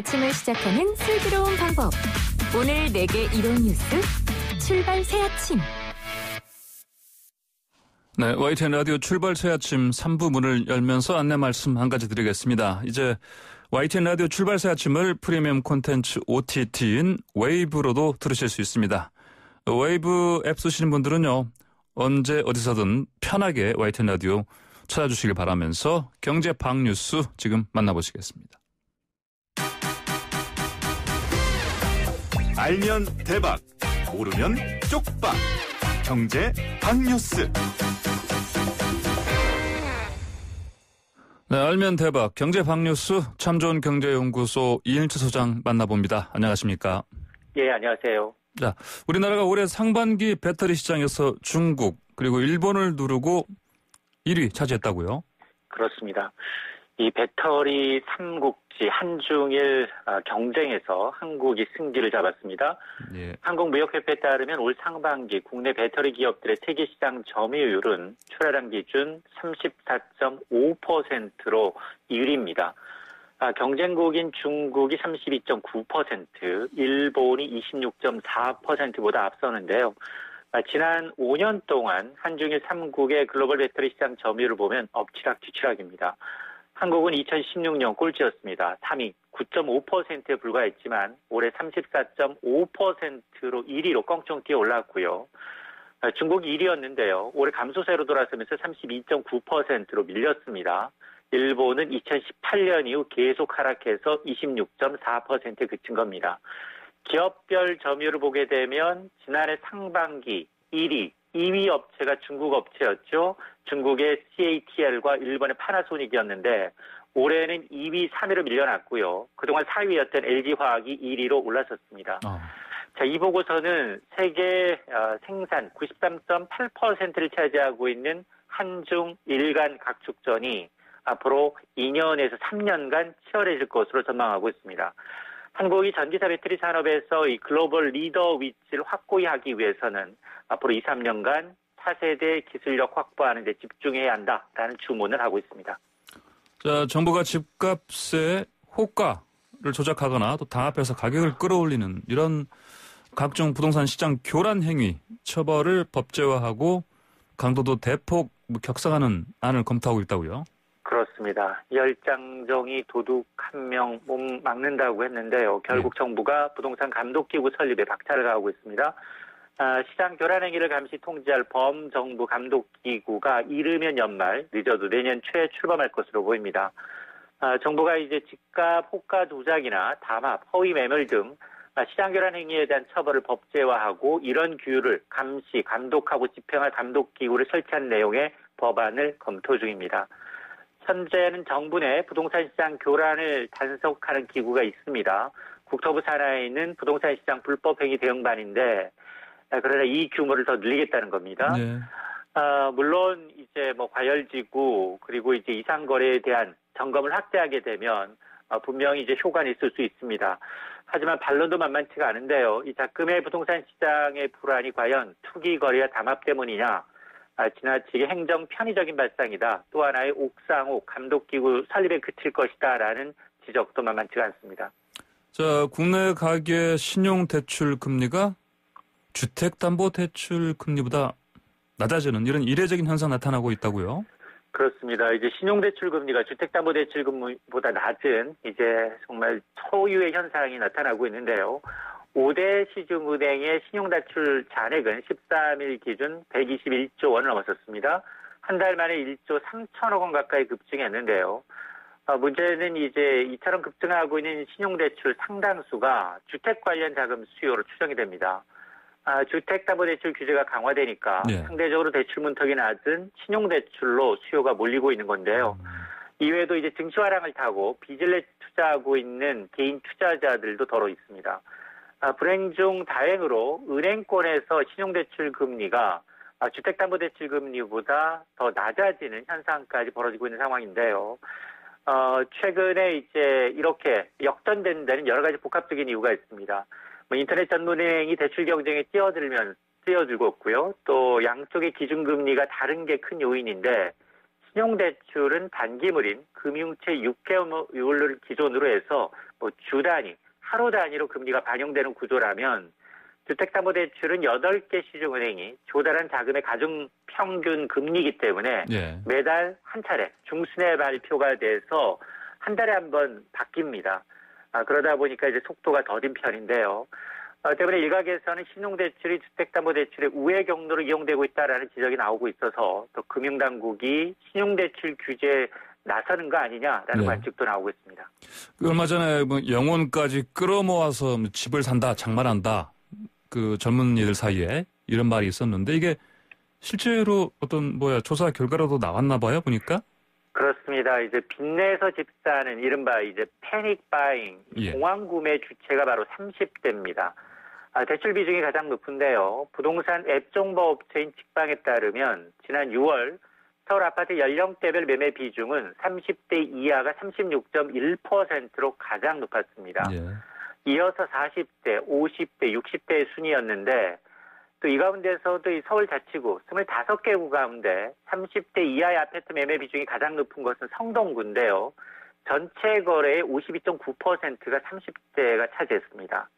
아침을 시작하는 슬기로운 방법. 오늘 내게 이런 뉴스 출발 새 아침. 네, YTN 라디오 출발 새 아침 3부 문을 열면서 안내 말씀 한 가지 드리겠습니다. 이제 YTN 라디오 출발 새 아침을 프리미엄 콘텐츠 OTT인 웨이브로도 들으실 수 있습니다. 웨이브 앱 쓰시는 분들은요. 언제 어디서든 편하게 YTN 라디오 찾아주시길 바라면서 경제방 뉴스 지금 만나보시겠습니다. 알면 대박, 모르면 쪽박. 경제 박뉴스. 네, 알면 대박. 경제 박뉴스 참 좋은 경제연구소 이일주 소장 만나봅니다. 안녕하십니까? 예, 안녕하세요. 자, 우리나라가 올해 상반기 배터리 시장에서 중국 그리고 일본을 누르고 1위 차지했다고요? 그렇습니다. 이 배터리 3국 역시 한중일 아, 경쟁에서 한국이 승기를 잡았습니다. 예. 한국무역협회에 따르면 올 상반기 국내 배터리 기업들의 세계 시장 점유율은 출하량 기준 34.5%로 1위입니다. 아, 경쟁국인 중국이 32.9%, 일본이 26.4%보다 앞서는데요. 아, 지난 5년 동안 한중일 3국의 글로벌 배터리 시장 점유율을 보면 엎치락뒤치락입니다. 한국은 2016년 꼴찌였습니다. 3위 9.5%에 불과했지만 올해 34.5%로 1위로 껑충 뛰어 올랐고요. 중국이 1위였는데요. 올해 감소세로 돌아서면서 32.9%로 밀렸습니다. 일본은 2018년 이후 계속 하락해서 26.4%에 그친 겁니다. 기업별 점유를 보게 되면 지난해 상반기 1위, 2위 업체가 중국 업체였죠. 중국의 CATL과 일본의 파나소닉이었는데 올해는 2위, 3위로 밀려났고요. 그동안 4위였던 LG화학이 1위로 올라섰습니다. 어. 자, 이 보고서는 세계 어, 생산 93.8%를 차지하고 있는 한중 일간 각축전이 앞으로 2년에서 3년간 치열해질 것으로 전망하고 있습니다. 한국이 전기차 배터리 산업에서 이 글로벌 리더 위치를 확고히 하기 위해서는 앞으로 2, 3년간 차세대 기술력 확보하는 데 집중해야 한다라는 주문을 하고 있습니다. 자, 정부가 집값의 호가를 조작하거나 또 당합해서 가격을 끌어올리는 이런 각종 부동산 시장 교란 행위 처벌을 법제화하고 강도도 대폭 격상하는 안을 검토하고 있다고요? 그렇습니다. 열장정이 도둑 한명몸 막는다고 했는데요. 결국 네. 정부가 부동산 감독기구 설립에 박차를 가하고 있습니다. 아, 시장 교란 행위를 감시 통제할 범정부 감독기구가 이르면 연말, 늦어도 내년 초에 출범할 것으로 보입니다. 아, 정부가 이제 집값, 호가 조작이나 담합, 허위 매물 등 아, 시장 교란 행위에 대한 처벌을 법제화하고 이런 규율을 감시, 감독하고 집행할 감독기구를 설치한 내용의 법안을 검토 중입니다. 현재는 정부 내 부동산 시장 교란을 단속하는 기구가 있습니다. 국토부 산하에 있는 부동산 시장 불법행위 대응반인데 아, 그러나 이 규모를 더 늘리겠다는 겁니다. 네. 아, 물론 이제 뭐 과열지구 그리고 이제 이상 거래에 대한 점검을 확대하게 되면 아, 분명히 이제 효과는 있을 수 있습니다. 하지만 반론도 만만치가 않은데요. 이자금의 부동산 시장의 불안이 과연 투기 거래와 담합 때문이냐, 아, 지나치게 행정 편의적인 발상이다. 또 하나의 옥상옥 감독기구 설립에 그칠 것이다라는 지적도 만만치가 않습니다. 자, 국내 가계 신용 대출 금리가 주택담보대출 금리보다 낮아지는 이런 이례적인 현상 나타나고 있다고요? 그렇습니다. 이제 신용대출 금리가 주택담보대출 금리보다 낮은 이제 정말 초유의 현상이 나타나고 있는데요. 5대 시중은행의 신용대출 잔액은 13일 기준 121조 원을 넘었었습니다. 한 달 만에 1조 3천억 원 가까이 급증했는데요. 아, 문제는 이제 이처럼 급증하고 있는 신용대출 상당수가 주택 관련 자금 수요로 추정이 됩니다. 아, 주택담보대출 규제가 강화되니까 네. 상대적으로 대출 문턱이 낮은 신용대출로 수요가 몰리고 있는 건데요. 음. 이외에도 이제 증시화랑을 타고 빚을 내 투자하고 있는 개인 투자자들도 더러 있습니다. 아, 불행 중 다행으로 은행권에서 신용대출 금리가 아, 주택담보대출 금리보다 더 낮아지는 현상까지 벌어지고 있는 상황인데요. 어, 최근에 이제 이렇게 역전된 데는 여러 가지 복합적인 이유가 있습니다. 뭐 인터넷 전문은행이 대출 경쟁에 뛰어들면 뛰어들고 있고요. 또 양쪽의 기준금리가 다른 게 큰 요인인데 신용대출은 단기물인 금융채 6개월을 기준으로 해서 뭐 주 단위, 하루 단위로 금리가 반영되는 구조라면 주택담보대출은 8개 시중은행이 조달한 자금의 가중 평균 금리이기 때문에 예. 매달 한 차례 중순에 발표가 돼서 한 달에 한 번 바뀝니다. 아, 그러다 보니까 이제 속도가 더딘 편인데요. 아, 때문에 일각에서는 신용대출이 주택담보대출의 우회 경로로 이용되고 있다라는 지적이 나오고 있어서 또 금융당국이 신용대출 규제 에 나서는 거 아니냐라는 네. 관측도 나오고 있습니다. 그 얼마 전에 뭐 영혼까지 끌어모아서 뭐 집을 산다, 장만한다, 그 젊은이들 사이에 이런 말이 있었는데 이게 실제로 어떤 뭐야 조사 결과로도 나왔나 봐요 보니까. 그렇습니다. 이제 빚내서 집사는 이른바 이제 패닉 바잉, 예. 공황 구매 주체가 바로 30대입니다. 아, 대출 비중이 가장 높은데요. 부동산 앱 정보 업체인 직방에 따르면 지난 6월 서울 아파트 연령대별 매매 비중은 30대 이하가 36.1%로 가장 높았습니다. 예. 이어서 40대, 50대, 60대의 순이었는데 또이 가운데서도 이 서울 자치구 25개 구 가운데 30대 이하의 아파트 매매 비중이 가장 높은 것은 성동구인데요. 전체 거래의 52.9%가 30대가 차지했습니다.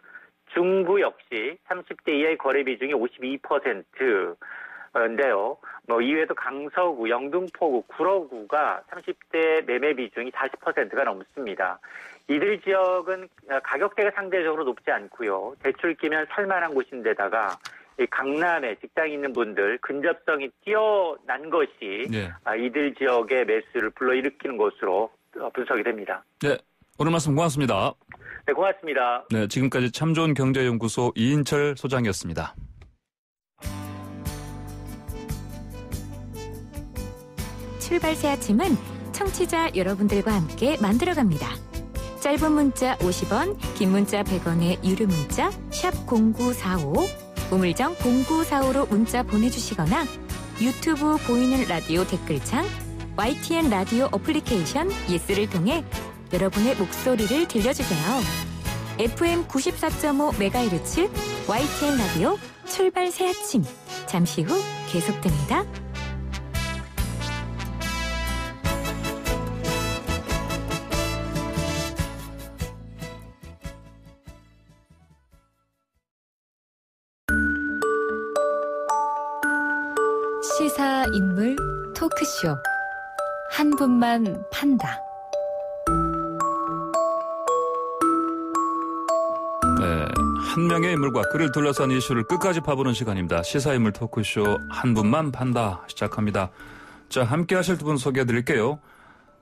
중구 역시 30대 이하의 거래 비중이 52%인데요. 뭐 이외에도 강서구, 영등포구, 구로구가 30대 매매 비중이 40%가 넘습니다. 이들 지역은 가격대가 상대적으로 높지 않고요. 대출 끼면 살만한 곳인데다가 강남에 직장 있는 분들 근접성이 뛰어난 것이 네. 이들 지역의 매수를 불러일으키는 것으로 어, 분석이 됩니다. 네. 오늘 말씀 고맙습니다. 네, 고맙습니다. 네, 지금까지 참 좋은 경제연구소 이인철 소장이었습니다. 출발새 아침은 청취자 여러분들과 함께 만들어갑니다. 짧은 문자 50원, 긴 문자 100원의 유료 문자 샵0945 우물정 0945로 문자 보내주시거나 유튜브 보이는 라디오 댓글창 YTN 라디오 어플리케이션 예스를 통해 여러분의 목소리를 들려주세요. FM 94.5MHz YTN 라디오 출발 새 아침 잠시 후 계속됩니다. 토크쇼. 한 분만 판다. 네. 한 명의 인물과 그를 둘러싼 이슈를 끝까지 파보는 시간입니다. 시사인물 토크쇼 한 분만 판다 시작합니다. 자, 함께 하실 두 분 소개해 드릴게요.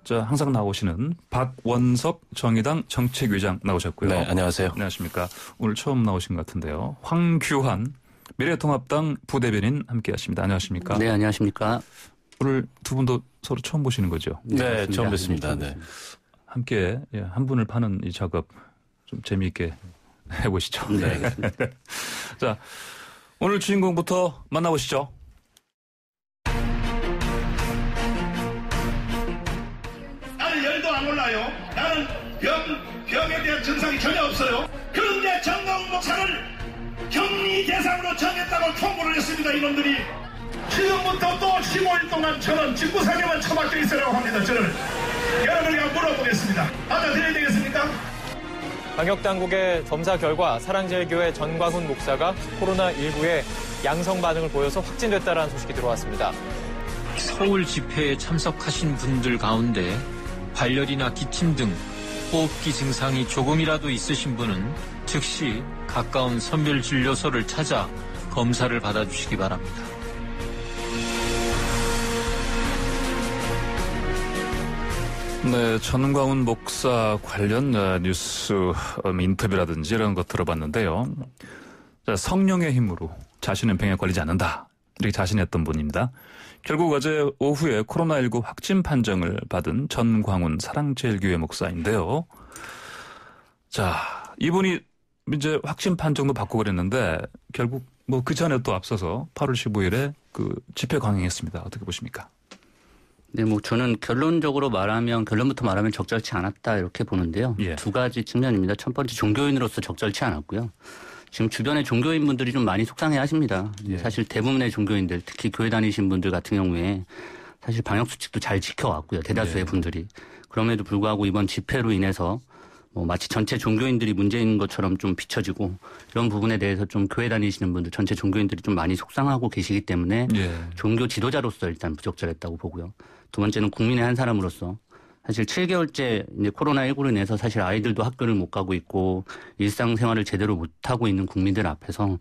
자, 항상 나오시는 박원석 정의당 정책위장 나오셨고요. 네, 안녕하세요. 네, 안녕하십니까. 오늘 처음 나오신 것 같은데요. 황규환 미래통합당 부대변인 함께 하십니다. 안녕하십니까. 네, 안녕하십니까. 오늘 두 분도 서로 처음 보시는 거죠? 네, 네 맞 처음 뵙습니다. 네. 함께 예, 한 분을 파는 이 작업 좀 재미있게 해보시죠. 네. 네. 자, 오늘 주인공부터 만나보시죠. 나 열도 안 올라요. 나는 병, 에 대한 증상이 전혀 없어요. 그런데 정강 목사를 격리 대상으로 정했다고 통보를 했습니다. 이놈들이. 지금부터 또 15일 동안 저는 직구상에만 처박혀 있으라고 합니다. 저는 여러분에게 물어보겠습니다. 받아들여야 되겠습니까? 방역당국의 검사 결과 사랑제일교회 전광훈 목사가 코로나19에 양성 반응을 보여서 확진됐다라는 소식이 들어왔습니다. 서울 집회에 참석하신 분들 가운데 발열이나 기침 등 호흡기 증상이 조금이라도 있으신 분은 즉시 가까운 선별진료소를 찾아 검사를 받아주시기 바랍니다. 네, 전광훈 목사 관련 어, 뉴스 음, 인터뷰라든지 이런 것 들어봤는데요. 자, 성령의 힘으로 자신은 병에 걸리지 않는다. 이렇게 자신했던 분입니다. 결국 어제 오후에 코로나19 확진 판정을 받은 전광훈 사랑제일교회 목사인데요. 자, 이분이 이제 확진 판정도 받고 그랬는데 결국 뭐 그 전에 또 앞서서 8월 15일에 그 집회 강행했습니다. 어떻게 보십니까? 네, 뭐 저는 결론적으로 말하면 결론부터 말하면 적절치 않았다 이렇게 보는데요. 예. 두 가지 측면입니다. 첫 번째 종교인으로서 적절치 않았고요. 지금 주변의 종교인분들이 좀 많이 속상해하십니다. 예. 사실 대부분의 종교인들, 특히 교회 다니신 분들 같은 경우에 사실 방역 수칙도 잘 지켜왔고요. 대다수의 예. 분들이 그럼에도 불구하고 이번 집회로 인해서 뭐 마치 전체 종교인들이 문제인 것처럼 좀 비춰지고 이런 부분에 대해서 좀 교회 다니시는 분들 전체 종교인들이 좀 많이 속상하고 계시기 때문에 예. 종교 지도자로서 일단 부적절했다고 보고요. 두 번째는 국민의 한 사람으로서 사실 7개월째 이제 코로나19로 인해서 사실 아이들도 학교를 못 가고 있고 일상생활을 제대로 못 하고 있는 국민들 앞에서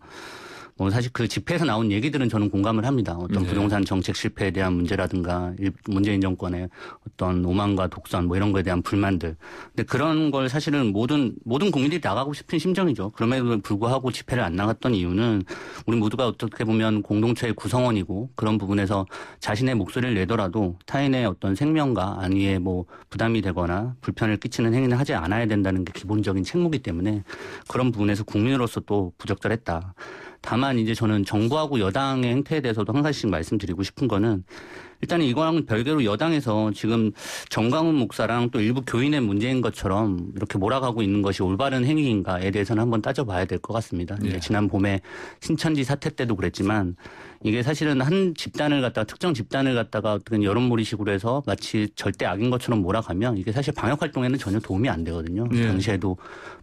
뭐 사실 그 집회에서 나온 얘기들은 저는 공감을 합니다. 어떤 네. 부동산 정책 실패에 대한 문제라든가 문재인 정권의 어떤 오만과 독선 뭐 이런 거에 대한 불만들. 근데 그런 걸 사실은 모든 모든 국민들이 나가고 싶은 심정이죠. 그럼에도 불구하고 집회를 안 나갔던 이유는 우리 모두가 어떻게 보면 공동체의 구성원이고 그런 부분에서 자신의 목소리를 내더라도 타인의 어떤 생명과 안위에 뭐 부담이 되거나 불편을 끼치는 행위는 하지 않아야 된다는 게 기본적인 책무기 때문에 그런 부분에서 국민으로서 또 부적절했다. 다만 이제 저는 정부하고 여당의 행태에 대해서도 한 가지씩 말씀드리고 싶은 거는 일단 이거랑 은 별개로 여당에서 지금 정광훈 목사랑 또 일부 교인의 문제인 것처럼 이렇게 몰아가고 있는 것이 올바른 행위인가에 대해서는 한번 따져봐야 될 것 같습니다. 예. 지난 봄에 신천지 사태 때도 그랬지만 이게 사실은 한 집단을 갖다가 특정 집단을 갖다가 어떤 여론몰이식으로 해서 마치 절대 악인 것처럼 몰아가면 이게 사실 방역 활동에는 전혀 도움이 안 되거든요. 예. 당시에도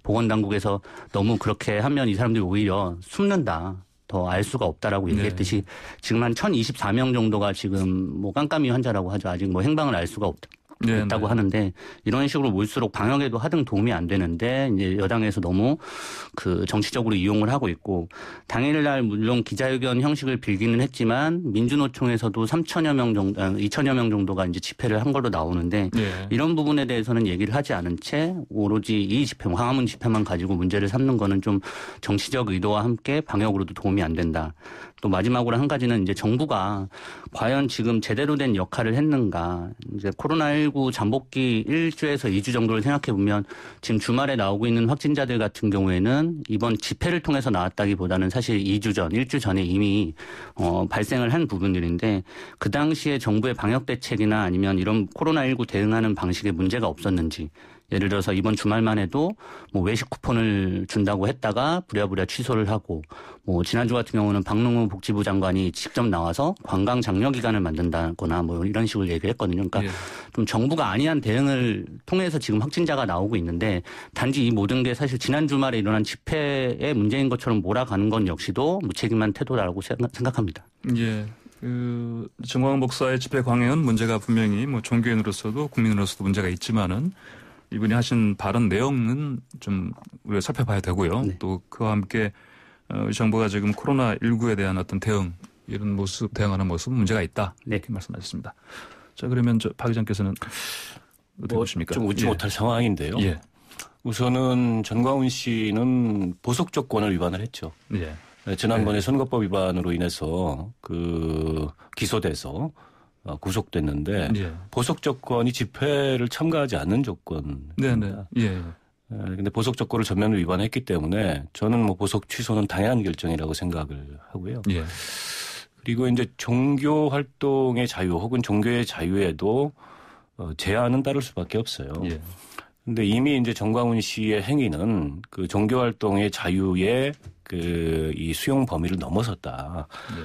보건당국에서 너무 그렇게 하면 이 사람들이 오히려 숨는다. 더알 수가 없다라고 네. 얘기했듯이 네. 지금 한 1,024명 정도가 지금 뭐 깜깜이 환자라고 하죠. 아직 뭐 행방을 알 수가 없, 네, 네, 있다고 네. 하는데 이런 식으로 몰수록 방역에도 하등 도움이 안 되는데 이제 여당에서 너무 그 정치적으로 이용을 하고 있고 당일날 물론 기자회견 형식을 빌기는 했지만 민주노총에서도 3천여 명 정도, 2천여 아, 명 정도가 이제 집회를 한 걸로 나오는데 네. 이런 부분에 대해서는 얘기를 하지 않은 채 오로지 이 집회, 황화문 집회만 가지고 문제를 삼는 거는 좀 정치적 의도와 함께 방역으로도 도움이 안 된다. 또 마지막으로 한 가지는 이제 정부가 과연 지금 제대로 된 역할을 했는가 이제 코로나 1 코로 잠복기 1주에서 2주 정도를 생각해 보면 지금 주말에 나오고 있는 확진자들 같은 경우에는 이번 집회를 통해서 나왔다기보다는 사실 2주 전, 1주 전에 이미 어, 발생을 한 부분들인데 그 당시에 정부의 방역 대책이나 아니면 이런 코로나19 대응하는 방식에 문제가 없었는지 예를 들어서 이번 주말만 해도 뭐 외식 쿠폰을 준다고 했다가 부랴부랴 취소를 하고 뭐 지난주 같은 경우는 박능우 복지부 장관이 직접 나와서 관광 장려 기간을 만든다거나 뭐 이런 식으로 얘기했거든요. 그러니까 예. 좀 정부가 아니한 대응을 통해서 지금 확진자가 나오고 있는데 단지 이 모든 게 사실 지난 주말에 일어난 집회의 문제인 것처럼 몰아가는 건 역시도 무책임한 태도라고 생각합니다. 예. 그 정광 목사의 집회 광해는 문제가 분명히 뭐 종교인으로서도 국민으로서도 문제가 있지만은 이분이 하신 발언 내용은 좀 우리가 살펴봐야 되고요. 네. 또 그와 함께 어, 정부가 지금 코로나 19에 대한 어떤 대응 이런 모습 대응하는 모습은 문제가 있다 네. 이렇게 말씀하셨습니다. 자 그러면 저박 기장께서는 어떻게 뭐 보십니까? 좀 웃지 예. 못할 상황인데요. 예. 우선은 전광훈 씨는 보석 조건을 위반을 했죠. 예. 네, 지난번에 네. 선거법 위반으로 인해서 그 기소돼서 어, 구속됐는데 예. 보석 조건이 집회를 참가하지 않는 조건입니다. 네네. 네. 예. 예. 근데 보석 조건을 전면 위반했기 때문에 저는 뭐 보석 취소는 당연한 결정이라고 생각을 하고요. 예. 그리고 이제 종교 활동의 자유 혹은 종교의 자유에도 어, 제한은 따를 수밖에 없어요. 예. 근데 이미 이제 정광훈 씨의 행위는 그 종교 활동의 자유의 그 이 수용 범위를 넘어섰다. 예.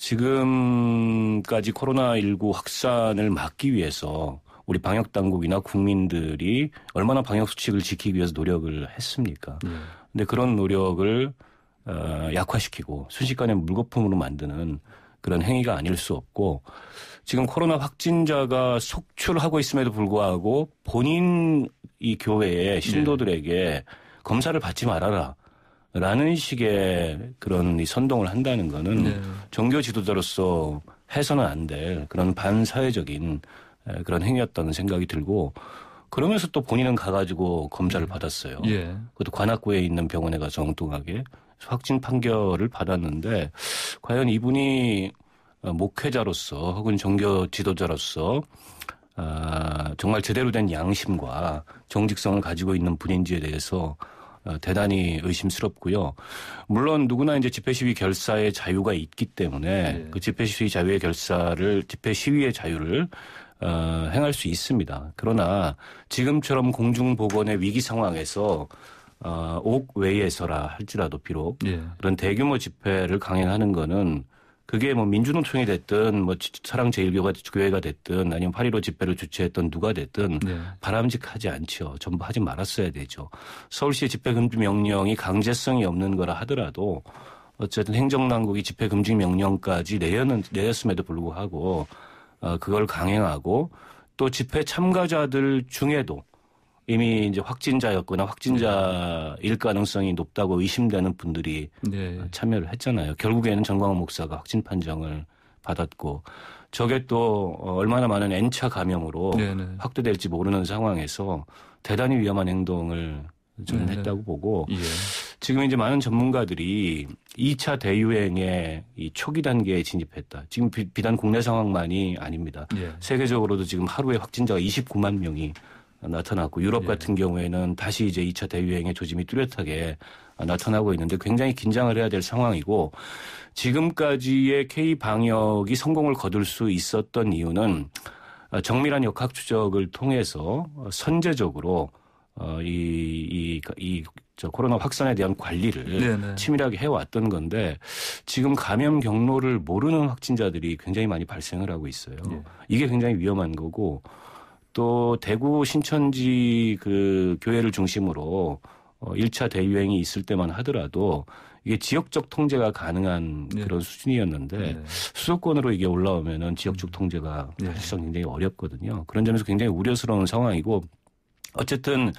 지금까지 코로나19 확산을 막기 위해서 우리 방역 당국이나 국민들이 얼마나 방역 수칙을 지키기 위해서 노력을 했습니까? 음. 근데 그런 노력을 어, 약화시키고 순식간에 물거품으로 만드는 그런 행위가 아닐 수 없고 지금 코로나 확진자가 속출하고 있음에도 불구하고 본인 이 교회의 네. 신도들에게 네. 검사를 받지 말아라. 라는 식의 그런 이 선동을 한다는 거는 네. 종교 지도자로서 해서는 안 될 그런 반사회적인 그런 행위였다는 생각이 들고 그러면서 또 본인은 가가지고 검사를 네. 받았어요. 예. 그것도 관악구에 있는 병원에 가서 엉뚱하게 확진 판결을 받았는데 과연 이분이 어, 목회자로서 혹은 종교 지도자로서 아, 정말 제대로 된 양심과 정직성을 가지고 있는 분인지에 대해서 어, 대단히 의심스럽고요. 물론 누구나 이제 집회 시위 결사의 자유가 있기 때문에 네. 그 집회 시위 자유의 결사를 집회 시위의 자유를 어, 행할 수 있습니다. 그러나 지금처럼 공중 보건의 위기 상황에서 어, 옥 외에서라 할지라도 비록 네. 그런 대규모 집회를 강행하는 거는 그게 뭐 민주노총이 됐든 뭐 사랑제일교회가 됐든 아니면 파리로 집회를 주최했던 누가 됐든 네. 바람직하지 않죠 전부 하지 말았어야 되죠. 서울시 집회 금지 명령이 강제성이 없는 거라 하더라도 어쨌든 행정당국이 집회 금지 명령까지 내였는내였음에도 불구하고 어, 그걸 강행하고 또 집회 참가자들 중에도 이미 이제 확진자였거나 확진자일 네. 가능성이 높다고 의심되는 분들이 네. 참여를 했잖아요. 결국에는 정광호 목사가 확진 판정을 받았고 저게 또 어, 얼마나 많은 N차 감염으로 네네. 네. 확대될지 모르는 상황에서 대단히 위험한 행동을 저는 네네. 네. 했다고 보고 예. 지금 이제 많은 전문가들이 2차 대유행의 이 초기 단계에 진입했다. 지금 비, 단 국내 상황만이 아닙니다. 예. 세계적으로도 지금 하루에 확진자가 29만 명이 나타났고 유럽 예. 같은 경우에는 다시 이제 2차 대유행의 조짐이 뚜렷하게 나타나고 있는데 굉장히 긴장을 해야 될 상황이고 지금까지의 K 방역이 성공을 거둘 수 있었던 이유는 정밀한 역학 추적을 통해서 선제적으로 어, 이, 이, 이, 저 코로나 확산에 대한 관리를 네네. 네. 치밀하게 해왔던 건데 지금 감염 경로를 모르는 확진자들이 굉장히 많이 발생을 하고 있어요. 네. 이게 굉장히 위험한 거고 또 대구 신천지 그 교회를 중심으로 어 1차 대유행이 있을 때만 하더라도 이게 지역적 통제가 가능한 네. 그런 수준이었는데 네. 수도권으로 이게 올라오면은 지역적 음. 통제가 네. 사실상 굉장히 어렵거든요. 그런 점에서 굉장히 우려스러운 상황이고 어쨌든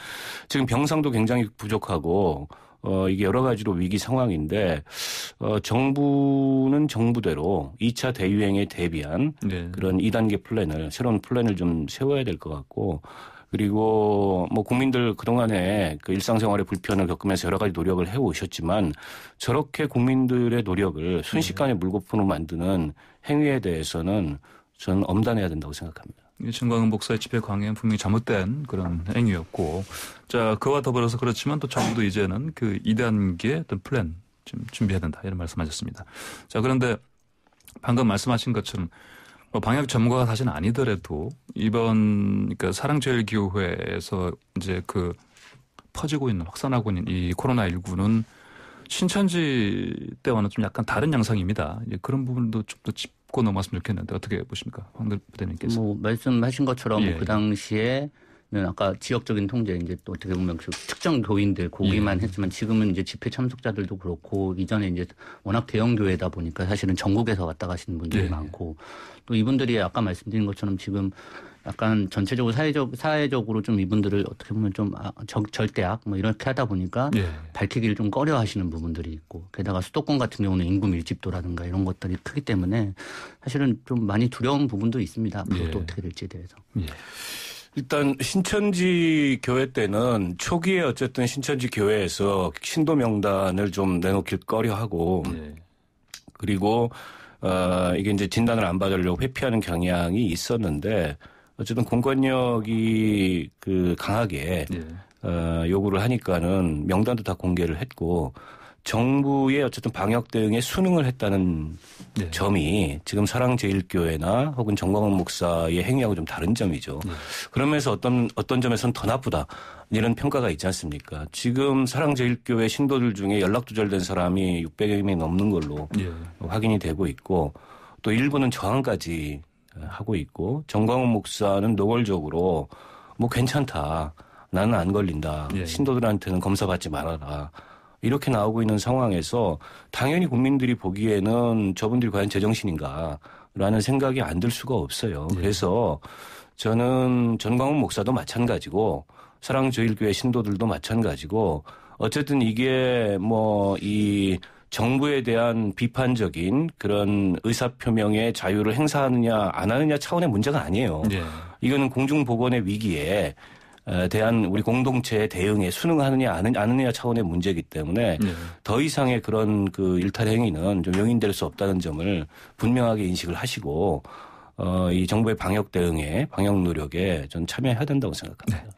지금 병상도 굉장히 부족하고 어, 이게 여러 가지로 위기 상황인데 어, 정부는 정부대로 2차 대유행에 대비한 네. 그런 2단계 플랜을 새로운 플랜을 좀 세워야 될 것 같고 그리고 뭐 국민들 그동안에 그 일상생활의 불편을 겪으면서 여러 가지 노력을 해 오셨지만 저렇게 국민들의 노력을 순식간에 네. 물거품으로 만드는 행위에 대해서는 저는 엄단해야 된다고 생각합니다. 신광은 목사의 집회 강행은 분명히 잘못된 그런 행위였고, 자, 그와 더불어서 그렇지만 또 정부도 이제는 그 2단계 어떤 플랜 좀 준비해야 된다. 이런 말씀하셨습니다. 자, 그런데 방금 말씀하신 것처럼 뭐 방역 전문가가 사실 아니더라도 이번 그니까 사랑제일기호회에서 이제 그 퍼지고 있는 확산하고 있는 이 코로나19는 신천지 때와는 좀 약간 다른 양상입니다. 그런 부분도 좀더 짚고 넘어왔으면 좋겠는데 어떻게 보십니까? 황대대님께서뭐 말씀하신 것처럼 예. 예. 그 당시에 아까 지역적인 통제 이제 또 어떻게 보면 그 특정 교인들 고기만 예. 했지만 지금은 이제 집회 참석자들도 그렇고 이전에 이제 워낙 대형 교회다 보니까 사실은 전국에서 왔다 가시는 분들이 예. 많고 또 이분들이 아까 말씀드린 것처럼 지금 약간 전체적으로 사회적 사회적으로 좀 이분들을 어떻게 보면 좀 아, 절대악 뭐 이렇게 하다 보니까 예. 밝히기를 좀 꺼려하시는 부분들이 있고 게다가 수도권 같은 경우는 인구 밀집도라든가 이런 것들이 크기 때문에 사실은 좀 많이 두려운 부분도 있습니다. 그것도 예. 어떻게 될지에 대해서. 예. 일단 신천지 교회 때는 초기에 어쨌든 신천지 교회에서 신도 명단을 좀 내놓길 꺼려하고 네. 그리고 어 이게 이제 진단을 안 받으려고 회피하는 경향이 있었는데 어쨌든 공권력이 그 강하게 네. 어 요구를 하니까는 명단도 다 공개를 했고 정부의 어쨌든 방역 대응에 순응을 했다는 네. 점이 지금 사랑제일교회나 혹은 정광훈 목사의 행위하고 좀 다른 점이죠. 네. 그러면서 어떤 어떤 점에서는더 나쁘다 이런 평가가 있지 않습니까? 지금 사랑제일교회 신도들 중에 연락 두절된 사람이 600여 명이 넘는 걸로 네. 확인이 되고 있고 또 일부는 저항까지 하고 있고 정광훈 목사는 노골적으로 뭐 괜찮다. 나는 안 걸린다. 예. 신도들한테는 검사 받지 말아라. 이렇게 나오고 있는 상황에서 당연히 국민들이 보기에는 저분들이 과연 제정신인가라는 생각이 안 들 수가 없어요. 네. 그래서 저는 전광훈 목사도 마찬가지고 사랑조일교회 신도들도 마찬가지고 어쨌든 이게 뭐 이 정부에 대한 비판적인 그런 의사표명의 자유를 행사하느냐 안 하느냐 차원의 문제가 아니에요. 네. 이거는 공중보건의 위기에 어, 대한 우리 공동체의 대응에 순응하느냐 아느냐 차원의 문제이기 때문에 네. 더 이상의 그런 그 일탈 행위는 좀 용인될 수 없다는 점을 분명하게 인식을 하시고 어, 이 정부의 방역 대응에 방역 노력에 좀 참여해야 된다고 생각합니다. 네.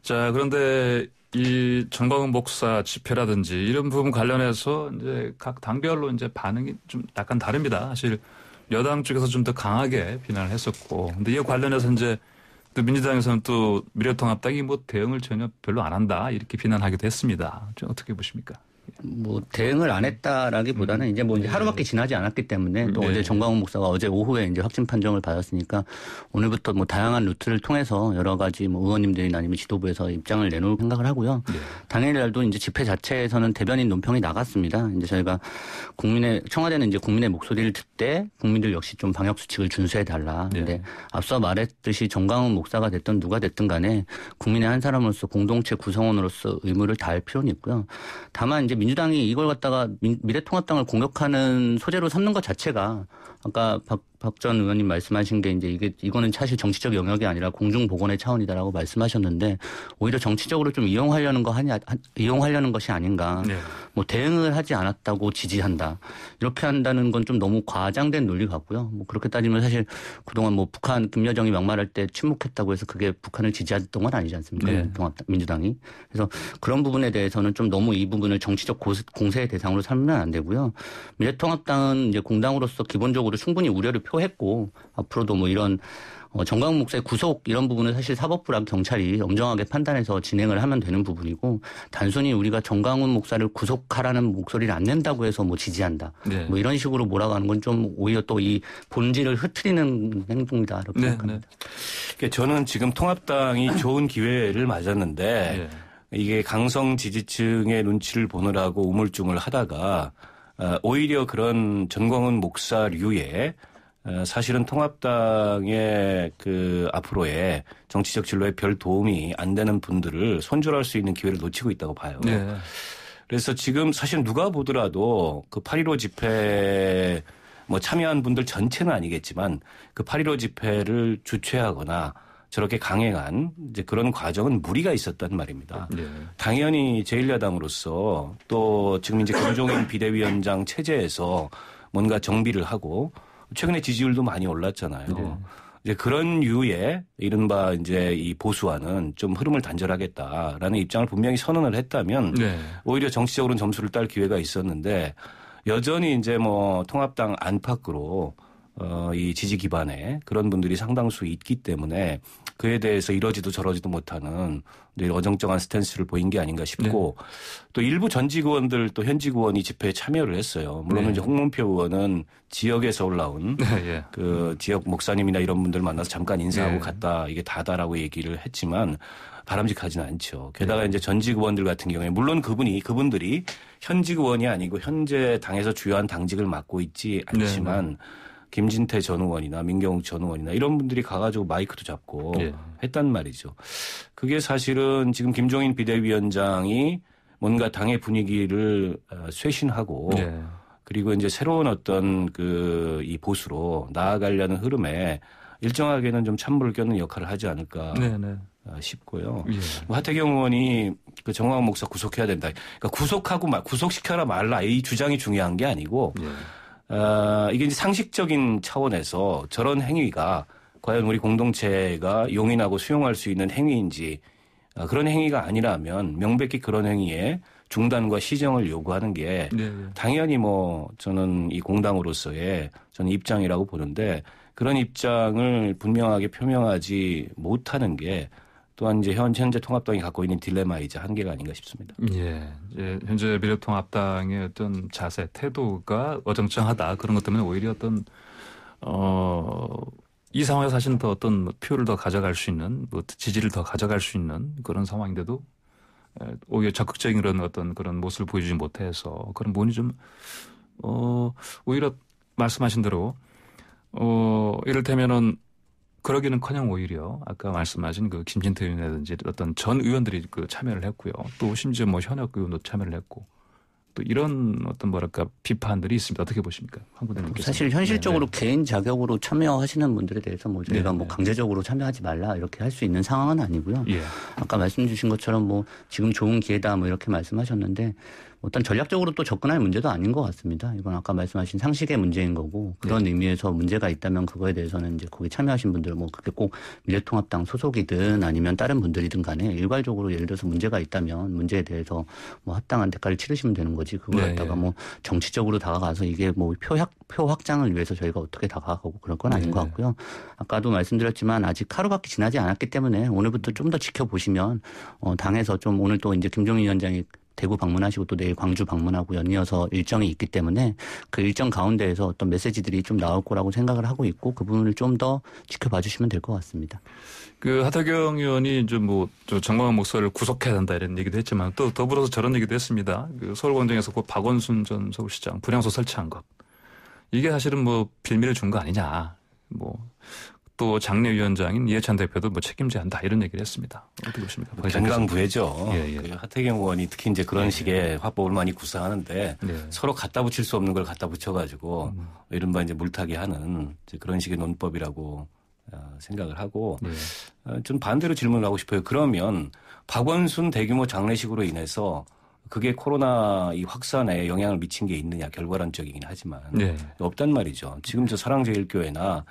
자 그런데 이 정광훈 목사 집회라든지 이런 부분 관련해서 이제 각 당별로 이제 반응이 좀 약간 다릅니다. 사실 여당 쪽에서 좀 더 강하게 비난을 했었고, 근데 이에 관련해서 이제 또 민주당에서는 또 미래통합당이 뭐 대응을 전혀 별로 안 한다 이렇게 비난하기도 했습니다. 어떻게 보십니까? 뭐 대응을 안 했다라기보다는 음. 이제 뭐 이제 네. 하루밖에 지나지 않았기 때문에 또 네. 어제 정광훈 목사가 어제 오후에 이제 확진 판정을 받았으니까 오늘부터 뭐 다양한 루트를 통해서 여러 가지 뭐 의원님들이나 아니면 지도부에서 입장을 내놓을 생각을 하고요. 네. 당일날도 이제 집회 자체에서는 대변인 논평이 나갔습니다. 이제 저희가 국민의 청와대는 이제 국민의 목소리를 듣되 국민들 역시 좀 방역 수칙을 준수해 달라. 네. 근데 앞서 말했듯이 정광훈 목사가 됐든 누가 됐든 간에 국민의 한 사람으로서 공동체 구성원으로서 의무를 다할 필요는 있고요. 다만 이제 민주당이 이걸 갖다가 미래통합당을 공격하는 소재로 삼는 것 자체가 아까 박 박전 의원님 말씀하신 게 이제 이게 이거는 사실 정치적 영역이 아니라 공중 보건의 차원이다라고 말씀하셨는데 오히려 정치적으로 좀 이용하려는 거 하냐 이용하려는 것이 아닌가. 네. 뭐 대응을 하지 않았다고 지지한다. 이렇게 한다는 건 좀 너무 과장된 논리 같고요. 뭐 그렇게 따지면 사실 그동안 뭐 북한 김여정이 막말할 때 침묵했다고 해서 그게 북한을 지지했던 건 아니지 않습니까? 네. 민주당이. 그래서 그런 부분에 대해서는 좀 너무 이 부분을 정치적 고스, 공세의 대상으로 삼으면 안 되고요. 미래통합당은 이제 공당으로서 기본적으로 충분히 우려를 표 확보했고 앞으로도 뭐 이런 어, 정광훈 목사의 구속 이런 부분은 사실 사법부랑 경찰이 엄정하게 판단해서 진행을 하면 되는 부분이고 단순히 우리가 정광훈 목사를 구속하라는 목소리를 안 낸다고 해서 뭐 지지한다 네. 뭐 이런 식으로 몰아가는 건 좀 오히려 또 이 본질을 흐트리는 행동이다 이렇게 네, 생각합니다. 네. 저는 지금 통합당이 좋은 기회를 맞았는데 네. 이게 강성 지지층의 눈치를 보느라고 우물쭈물 하다가 어, 오히려 그런 전광훈 목사류의 어, 사실은 통합당의 그 앞으로의 정치적 진로에 별 도움이 안 되는 분들을 손절할 수 있는 기회를 놓치고 있다고 봐요. 네. 그래서 지금 사실 누가 보더라도 그8.15 집회 뭐 참여한 분들 전체는 아니겠지만 그 8.15 집회를 주최하거나 저렇게 강행한 이제 그런 과정은 무리가 있었단 말입니다. 네. 당연히 제1야당으로서 또 지금 이제 김종인 비대위원장 체제에서 뭔가 정비를 하고 최근에 지지율도 많이 올랐잖아요. 네. 이제 그런 이유에 이른바 이제 이 보수화는 좀 흐름을 단절하겠다라는 입장을 분명히 선언을 했다면 네. 오히려 정치적으로는 점수를 딸 기회가 있었는데 여전히 이제 뭐 통합당 안팎으로 어, 이 지지 기반에 그런 분들이 상당수 있기 때문에 그에 대해서 이러지도 저러지도 못하는 어정쩡한 스탠스를 보인 게 아닌가 싶고 네. 또 일부 전직 의원들 또 현직 의원이 집회에 참여를 했어요. 물론 네. 이제 홍문표 의원은 지역에서 올라온 네. 예. 그 지역 목사님이나 이런 분들 만나서 잠깐 인사하고 네. 갔다 이게 다다라고 얘기를 했지만 바람직하지는 않죠. 네. 게다가 이제 전직 의원들 같은 경우에 물론 그분이 그분들이 현직 의원이 아니고 현재 당에서 주요한 당직을 맡고 있지 네, 않지만 김진태 전 의원이나 민경욱 전 의원이나 이런 분들이 가가지고 마이크도 잡고 예. 했단 말이죠. 그게 사실은 지금 김종인 비대위원장이 뭔가 당의 분위기를 어, 쇄신하고 예. 그리고 이제 새로운 어떤 그 이 보수로 나아가려는 흐름에 일정하게는 좀 찬물을 껴는 역할을 하지 않을까 네네. 네. 어, 싶고요. 예. 뭐 하태경 의원이 그 정광 목사 구속해야 된다. 그러니까 구속하고 말, 구속시켜라 말라 이 주장이 중요한 게 아니고 예. 어, 이게 이제 상식적인 차원에서 저런 행위가 과연 우리 공동체가 용인하고 수용할 수 있는 행위인지 어, 그런 행위가 아니라면 명백히 그런 행위에 중단과 시정을 요구하는 게 네. 네. 당연히 뭐 저는 이 공당으로서의 저는 입장이라고 보는데 그런 입장을 분명하게 표명하지 못하는 게 또한 이제 현, 현재 통합당이 갖고 있는 딜레마이자 한계가 아닌가 싶습니다. 예, 예 현재 미래통합당의 어떤 자세, 태도가 어정쩡하다 그런 것 때문에 오히려 어떤 어. 이상황에사실더 어떤 뭐 표를 더 가져갈 수 있는 뭐 지지를 더 가져갈 수 있는 그런 상황인데도 오히려 적극적인 그런 어떤 그런 모습을 보여주지 못해서 그런 부분이 좀, 어, 오히려 말씀하신 대로, 어, 이를테면은 그러기는커녕 오히려 아까 말씀하신 그 김진태 의원이라든지 어떤 전 의원들이 그 참여를 했고요. 또 심지어 뭐 현역 의원도 참여를 했고 또 이런 어떤 뭐랄까 비판들이 있습니다. 어떻게 보십니까, 황구대님께서? 사실 현실적으로 네네. 네. 개인 자격으로 참여하시는 분들에 대해서 뭐 저희가 네네. 뭐 네. 강제적으로 참여하지 말라 이렇게 할 수 있는 상황은 아니고요. 예. 아까 말씀 주신 것처럼 뭐 지금 좋은 기회다 뭐 이렇게 말씀하셨는데 어떤 전략적으로 또 접근할 문제도 아닌 것 같습니다. 이건 아까 말씀하신 상식의 문제인 거고 그런 네. 의미에서 문제가 있다면 그거에 대해서는 이제 거기 참여하신 분들 뭐 그게 꼭 미래통합당 소속이든 아니면 다른 분들이든 간에 일괄적으로 예를 들어서 문제가 있다면 문제에 대해서 뭐 합당한 대가를 치르시면 되는 거지 그걸 네. 갖다가 뭐 정치적으로 다가가서 이게 뭐 표약 표 확장을 위해서 저희가 어떻게 다가가고 그럴건 아닌 네. 것 같고요. 아까도 말씀드렸지만 아직 하루밖에 지나지 않았기 때문에 오늘부터 음. 좀더 지켜보시면 어 당에서 좀 오늘 또 이제 김종인 위원장이 대구 방문하시고 또 내일 광주 방문하고 연이어서 일정이 있기 때문에 그 일정 가운데에서 어떤 메시지들이 좀 나올 거라고 생각을 하고 있고 그 부분을 좀 더 지켜봐 주시면 될 것 같습니다. 그 하태경 의원이 이뭐 정광훈 목사를 구속해야 한다 이런 얘기도 했지만 또 더불어서 저런 얘기도 했습니다. 그 서울광장에서 그 박원순 전 서울시장 분향소 설치한 것 이게 사실은 뭐 빌미를 준 거 아니냐 뭐또 장례위원장인 이해찬 대표도 뭐책임져야한다 이런 얘기를 했습니다. 어떻게 보십니까? 뭐강부회죠 예, 예. 그 하태경 의원이 특히 이제 그런 예, 예. 식의 화법을 많이 구사하는데 예. 서로 갖다 붙일 수 없는 걸 갖다 붙여가지고 음. 이른바 이제 물타기 하는 이제 그런 식의 논법이라고 어, 생각을 하고 예. 어, 좀 반대로 질문을 하고 싶어요. 그러면 박원순 대규모 장례식으로 인해서 그게 코로나 이 확산에 영향을 미친 게 있느냐 결과론적이긴 하지만 없단 말이죠. 지금 저 사랑제일교회나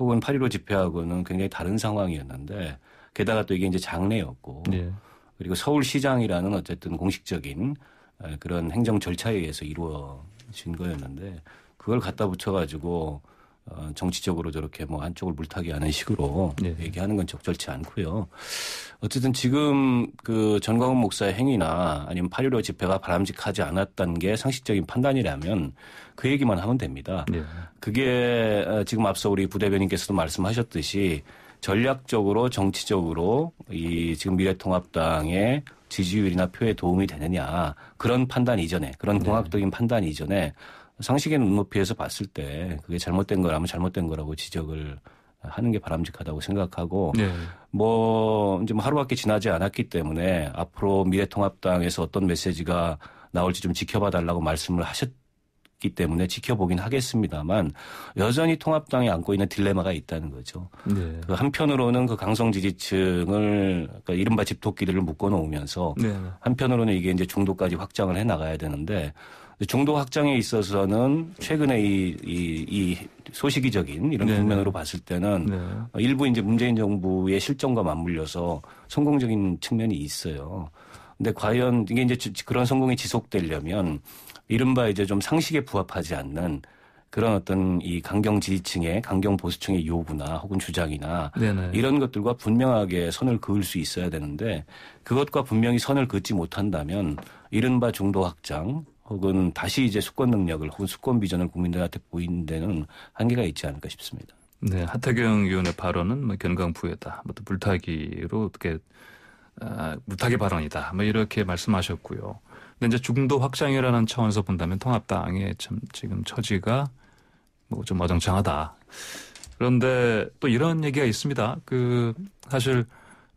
혹은 8.15 집회하고는 굉장히 다른 상황이었는데 게다가 또 이게 이제 장례였고 네. 그리고 서울시장이라는 어쨌든 공식적인 그런 행정 절차에 의해서 이루어진 거였는데 그걸 갖다 붙여가지고 어, 정치적으로 저렇게 뭐 한쪽을 물타기 하는 식으로 네. 얘기하는 건 적절치 않고요. 어쨌든 지금 그 전광훈 목사의 행위나 아니면 8.15 집회가 바람직하지 않았던 게 상식적인 판단이라면 그 얘기만 하면 됩니다. 네. 그게 어, 지금 앞서 우리 부대변인께서도 말씀하셨듯이 전략적으로 정치적으로 이 지금 미래통합당의 지지율이나 표에 도움이 되느냐 그런 판단 이전에 그런 네. 공학적인 네. 판단 이전에 상식의 눈높이에서 봤을 때 그게 잘못된 거라면 잘못된 거라고 지적을 하는 게 바람직하다고 생각하고 네. 뭐 이제 뭐 하루밖에 지나지 않았기 때문에 앞으로 미래통합당에서 어떤 메시지가 나올지 좀 지켜봐 달라고 말씀을 하셨기 때문에 지켜보긴 하겠습니다만 여전히 통합당이 안고 있는 딜레마가 있다는 거죠. 네. 그 한편으로는 그 강성 지지층을 그러니까 이른바 집토끼들을 묶어 놓으면서 네. 한편으로는 이게 이제 중도까지 확장을 해 나가야 되는데 중도 확장에 있어서는 최근에 이, 이, 이 소시기적인 이런 네네. 면으로 봤을 때는 네. 어, 일부 이제 문재인 정부의 실정과 맞물려서 성공적인 측면이 있어요. 근데 과연 이게 이제 그런 성공이 지속되려면 이른바 이제 좀 상식에 부합하지 않는 그런 어떤 이 강경 지지층의 강경 보수층의 요구나 혹은 주장이나 네네. 이런 것들과 분명하게 선을 그을 수 있어야 되는데 그것과 분명히 선을 긋지 못한다면 이른바 중도 확장 혹은 다시 이제 수권 능력을 혹은 수권 비전을 국민들한테 보이는 데는 한계가 있지 않을까 싶습니다. 네, 하태경 의원의 발언은 뭐 견강부회다, 뭐또불타기로 어떻게 아, 무타기 발언이다, 뭐 이렇게 말씀하셨고요. 근데 이제 중도 확장이라는 차원에서 본다면 통합당의 참 지금 처지가 뭐 좀 어정쩡하다. 그런데 또 이런 얘기가 있습니다. 그 사실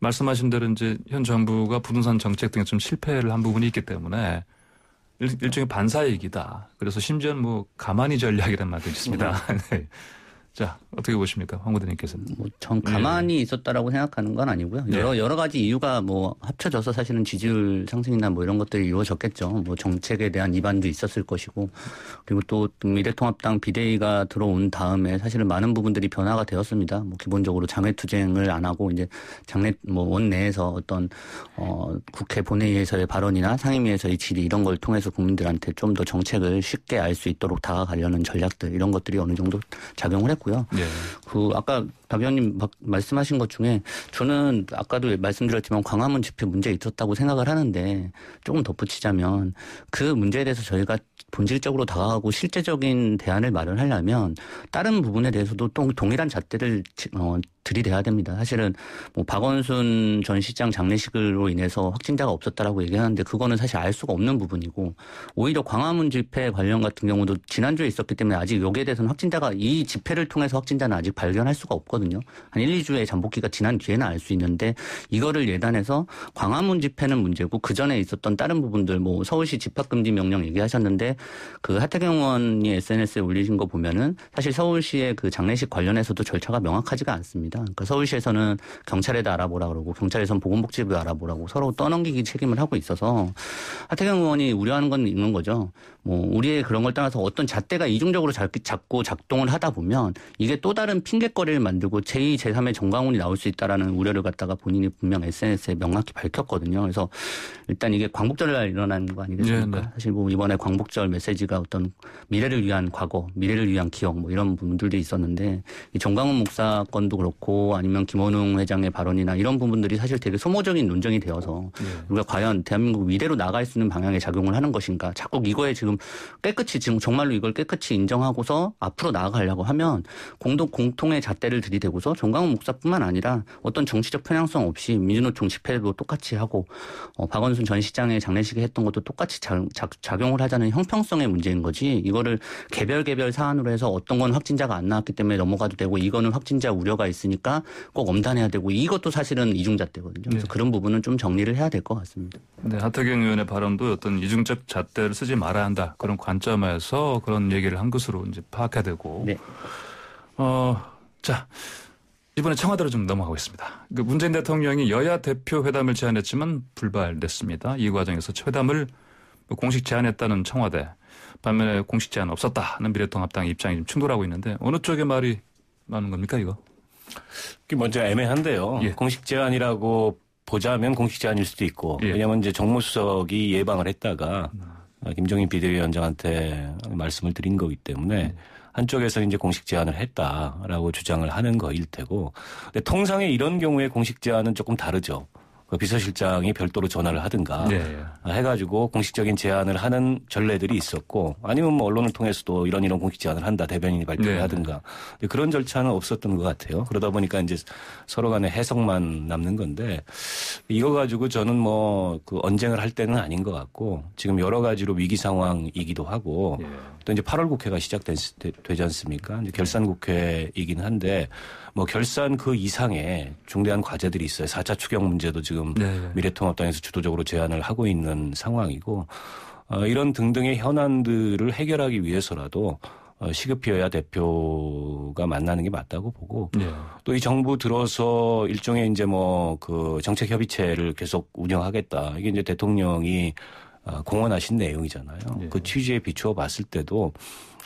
말씀하신 대로 이제 현 정부가 부동산 정책 등에 좀 실패를 한 부분이 있기 때문에 일, 종의 반사얘기다 그래서 심지어는 뭐 가만히 전략이라는 말도 있습니다. 음. 네. 자, 어떻게 보십니까, 황 부대님께서는? 뭐전 가만히 네. 있었다라고 생각하는 건 아니고요. 예. 여러 네. 여러 가지 이유가 뭐 합쳐져서 사실은 지지율 상승이나 뭐 이런 것들이 이루어졌겠죠. 뭐 정책에 대한 이반도 있었을 것이고 그리고 또 미래통합당 비대위가 들어온 다음에 사실은 많은 부분들이 변화가 되었습니다. 뭐 기본적으로 장외투쟁을 안 하고 이제 장례 뭐 원내에서 어떤 어 국회 본회의에서의 발언이나 상임위에서의 질의 이런 걸 통해서 국민들한테 좀 더 정책을 쉽게 알 수 있도록 다가가려는 전략들 이런 것들이 어느 정도 작용을 했고요. 네. 그 아까 박 의원님 말씀하신 것 중에 저는 아까도 말씀드렸지만 광화문 집회 문제 있었다고 생각을 하는데 조금 덧붙이자면 그 문제에 대해서 저희가 본질적으로 다가가고 실제적인 대안을 마련하려면 다른 부분에 대해서도 또 동일한 잣대를 어, 들이대야 됩니다. 사실은 뭐 박원순 전 시장 장례식으로 인해서 확진자가 없었다라고 얘기하는데 그거는 사실 알 수가 없는 부분이고 오히려 광화문 집회 관련 같은 경우도 지난주에 있었기 때문에 아직 여기에 대해서는 확진자가 이 집회를 통해서 확진자는 아직 발견할 수가 없거든요. 하거든요. 한 1, 2주의 잠복기가 지난 뒤에는 알 수 있는데 이거를 예단해서 광화문 집회는 문제고 그 전에 있었던 다른 부분들 뭐 서울시 집합금지 명령 얘기하셨는데 그 하태경 의원이 SNS에 올리신 거 보면은 사실 서울시의 그 장례식 관련해서도 절차가 명확하지가 않습니다. 그러니까 서울시에서는 경찰에다 알아보라 그러고 경찰에선 보건복지부 에 알아보라고 서로 떠넘기기 책임을 하고 있어서 하태경 의원이 우려하는 건 있는 거죠. 뭐 우리의 그런 걸떠나서 어떤 잣대가 이중적으로 잡고 작동을 하다 보면 이게 또 다른 핑곗거리를 만들고 제2, 제3의 정강훈이 나올 수 있다라는 우려를 갖다가 본인이 분명 SNS에 명확히 밝혔거든요. 그래서 일단 이게 광복절날 일어난 거 아니겠습니까? 네, 네. 사실 뭐 이번에 광복절 메시지가 어떤 미래를 위한 과거, 미래를 위한 기억 뭐 이런 부분들도 있었는데 이 정강훈 목사 건도 그렇고 아니면 김원웅 회장의 발언이나 이런 부분들이 사실 되게 소모적인 논쟁이 되어서 네. 우리가 과연 대한민국 미래로 나갈 수 있는 방향에 작용을 하는 것인가? 자꾸 이거에 지금 좀 깨끗이 지금 정말로 이걸 깨끗이 인정하고서 앞으로 나아가려고 하면 공동 공통의 잣대를 들이대고서 정강훈 목사뿐만 아니라 어떤 정치적 편향성 없이 민주노총 집회도 똑같이 하고 어, 박원순 전 시장의 장례식에 했던 것도 똑같이 작, 작, 용을 하자는 형평성의 문제인 거지 이거를 개별 개별 사안으로 해서 어떤 건 확진자가 안 나왔기 때문에 넘어가도 되고 이거는 확진자 우려가 있으니까 꼭 엄단해야 되고 이것도 사실은 이중잣대거든요. 그래서 네. 그런 부분은 좀 정리를 해야 될 것 같습니다. 네, 하태경 의원의 발언도 어떤 이중적 잣대를 쓰지 말아야 한다. 있다 그런 관점에서 그런 얘기를 한 것으로 이제 파악해야 되고 네. 어자 이번에 청와대로 좀 넘어가겠습니다. 그 문재인 대통령이 여야 대표 회담을 제안했지만 불발됐습니다. 이 과정에서 회담을 뭐 공식 제안했다는 청와대 반면에 공식 제안 없었다는 미래통합당 입장이 좀 충돌하고 있는데 어느 쪽의 말이 맞는 겁니까 이거? 그게 먼저 애매한데요. 예. 공식 제안이라고 보자면 공식 제안일 수도 있고 예. 왜냐하면 이제 정무수석이 예방을 했다가 음. 어, 김종인 비대위원장한테 말씀을 드린 거기 때문에 음. 한쪽에서 이제 공식 제안을 했다라고 주장을 하는 거일 테고. 근데 통상의 이런 경우에 공식 제안은 조금 다르죠. 그 비서실장이 별도로 전화를 하든가 네. 해가지고 공식적인 제안을 하는 전례들이 있었고 아니면 뭐 언론을 통해서도 이런 이런 공식 제안을 한다 대변인이 발표를 네. 하든가 그런 절차는 없었던 것 같아요. 그러다 보니까 이제 서로 간의 해석만 남는 건데 이거 가지고 저는 뭐 그 언쟁을 할 때는 아닌 것 같고 지금 여러 가지로 위기 상황이기도 하고 네. 또 이제 8월 국회가 시작되지 않습니까? 이제 결산 국회이긴 한데 뭐 결산 그 이상의 중대한 과제들이 있어요. 4차 추경 문제도 지금 네. 미래통합당에서 주도적으로 제안을 하고 있는 상황이고 어, 이런 등등의 현안들을 해결하기 위해서라도 어, 시급히 여야 대표가 만나는 게 맞다고 보고 네. 또이 정부 들어서 일종의 이제 뭐 그 정책 협의체를 계속 운영하겠다 이게 이제 대통령이 어, 공언하신 내용이잖아요. 네. 그 취지에 비추어 봤을 때도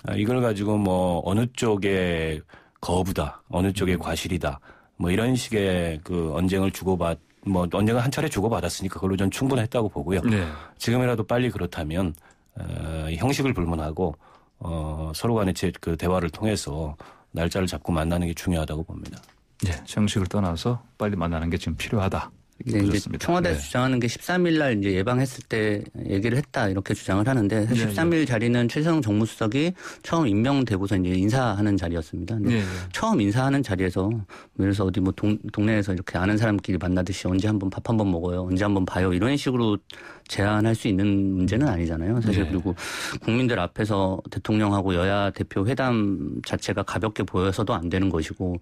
어, 이걸 가지고 뭐 어느 쪽에 거부다, 어느 쪽의 음. 과실이다, 뭐 이런 식의 그 언쟁을 주고받 뭐 언젠가 한 차례 주고받았으니까 그걸로 전 충분했다고 보고요. 네. 지금이라도 빨리 그렇다면 어, 형식을 불문하고 어, 서로 간의 제, 그 대화를 통해서 날짜를 잡고 만나는 게 중요하다고 봅니다. 네, 예, 정식을 떠나서 빨리 만나는 게 지금 필요하다. 네, 이제 청와대 네. 주장하는 게 13일 날 이제 예방했을 때 얘기를 했다 이렇게 주장을 하는데 네, 13일 자리는 최성 정무수석이 처음 임명되고서 이제 인사하는 자리였습니다. 근 네, 네. 처음 인사하는 자리에서 그래서 어디 뭐 동, 동네에서 이렇게 아는 사람끼리 만나듯이 언제 한번 밥 한번 먹어요, 언제 한번 봐요 이런 식으로 제안할 수 있는 문제는 아니잖아요. 사실 그리고 국민들 앞에서 대통령하고 여야 대표 회담 자체가 가볍게 보여서도 안 되는 것이고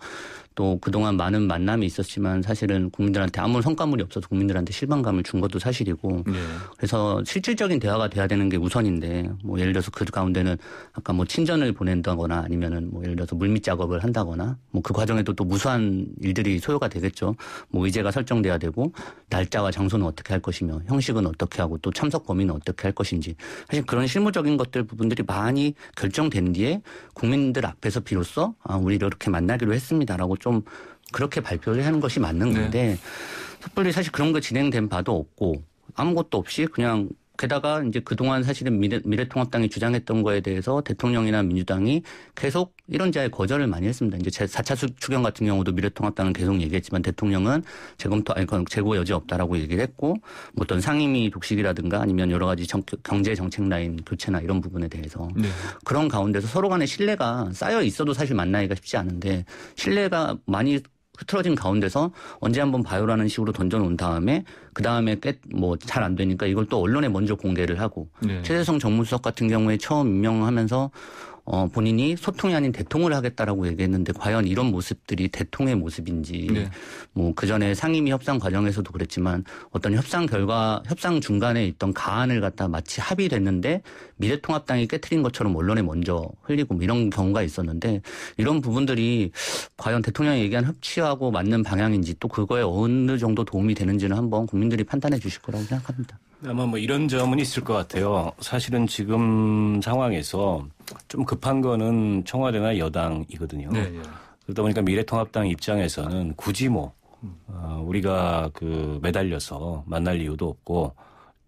또 그동안 많은 만남이 있었지만 사실은 국민들한테 아무 성과 성과물이 없어서 국민들한테 실망감을 준 것도 사실이고 네. 그래서 실질적인 대화가 돼야 되는 게 우선인데 뭐 예를 들어서 그 가운데는 아까 뭐 친전을 보낸다거나 아니면은 뭐 예를 들어서 물밑 작업을 한다거나 뭐 그 과정에도 또 무수한 일들이 소요가 되겠죠. 뭐 의제가 설정돼야 되고 날짜와 장소는 어떻게 할 것이며 형식은 어떻게 하고 또 참석 범위는 어떻게 할 것인지 사실 그런 실무적인 것들 부분들이 많이 결정된 뒤에 국민들 앞에서 비로소 아 우리 이렇게 만나기로 했습니다라고 좀 그렇게 발표를 하는 것이 맞는 네. 건데 네. 특별히 사실 그런 거 진행된 바도 없고 아무것도 없이 그냥 게다가 이제 그동안 사실은 미래, 미래통합당이 주장했던 거에 대해서 대통령이나 민주당이 계속 이런 자의 거절을 많이 했습니다. 이제 제4차 추경 같은 경우도 미래통합당은 계속 얘기했지만 대통령은 재검토, 아니, 재고 여지 없다라고 얘기를 했고 뭐 어떤 상임위 독식이라든가 아니면 여러 가지 정, 경제 정책 라인 교체나 이런 부분에 대해서 네. 그런 가운데서 서로 간의 신뢰가 쌓여 있어도 사실 만나기가 쉽지 않은데 신뢰가 많이 흐트러진 가운데서 언제 한번 봐요라는 식으로 던져놓은 다음에 그 다음에 꽤 뭐 잘 안 되니까 이걸 또 언론에 먼저 공개를 하고 네. 최재성 정무수석 같은 경우에 처음 임명하면서 어, 본인이 소통이 아닌 대통을 하겠다라고 얘기했는데 과연 이런 모습들이 대통의 모습인지 네. 뭐그 전에 상임위 협상 과정에서도 그랬지만 어떤 협상 결과 협상 중간에 있던 가안을 갖다 마치 합의됐는데 미래통합당이 깨뜨린 것처럼 언론에 먼저 흘리고 뭐 이런 경우가 있었는데 이런 부분들이 과연 대통령이 얘기한 협치하고 맞는 방향인지 또 그거에 어느 정도 도움이 되는지는 한번 국민들이 판단해 주실 거라고 생각합니다. 아마 뭐 이런 점은 있을 것 같아요. 사실은 지금 상황에서 좀 급한 거는 청와대나 여당이거든요. 네, 네. 그러다 보니까 미래통합당 입장에서는 굳이 뭐 어, 우리가 그 매달려서 만날 이유도 없고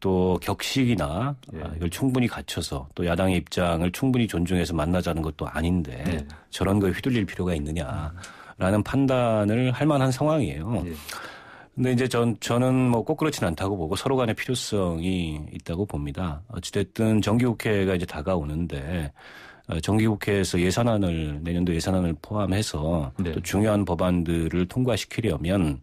또 격식이나 예. 아, 이걸 충분히 갖춰서 또 야당의 입장을 충분히 존중해서 만나자는 것도 아닌데 예. 저런 거에 휘둘릴 필요가 있느냐라는 판단을 할 만한 상황이에요. 예. 근데 이제 전, 저는 뭐 꼭 그렇진 않다고 보고 서로 간의 필요성이 있다고 봅니다. 어찌됐든 정기국회가 이제 다가오는데 어, 정기국회에서 예산안을 내년도 예산안을 포함해서 네. 또 중요한 법안들을 통과시키려면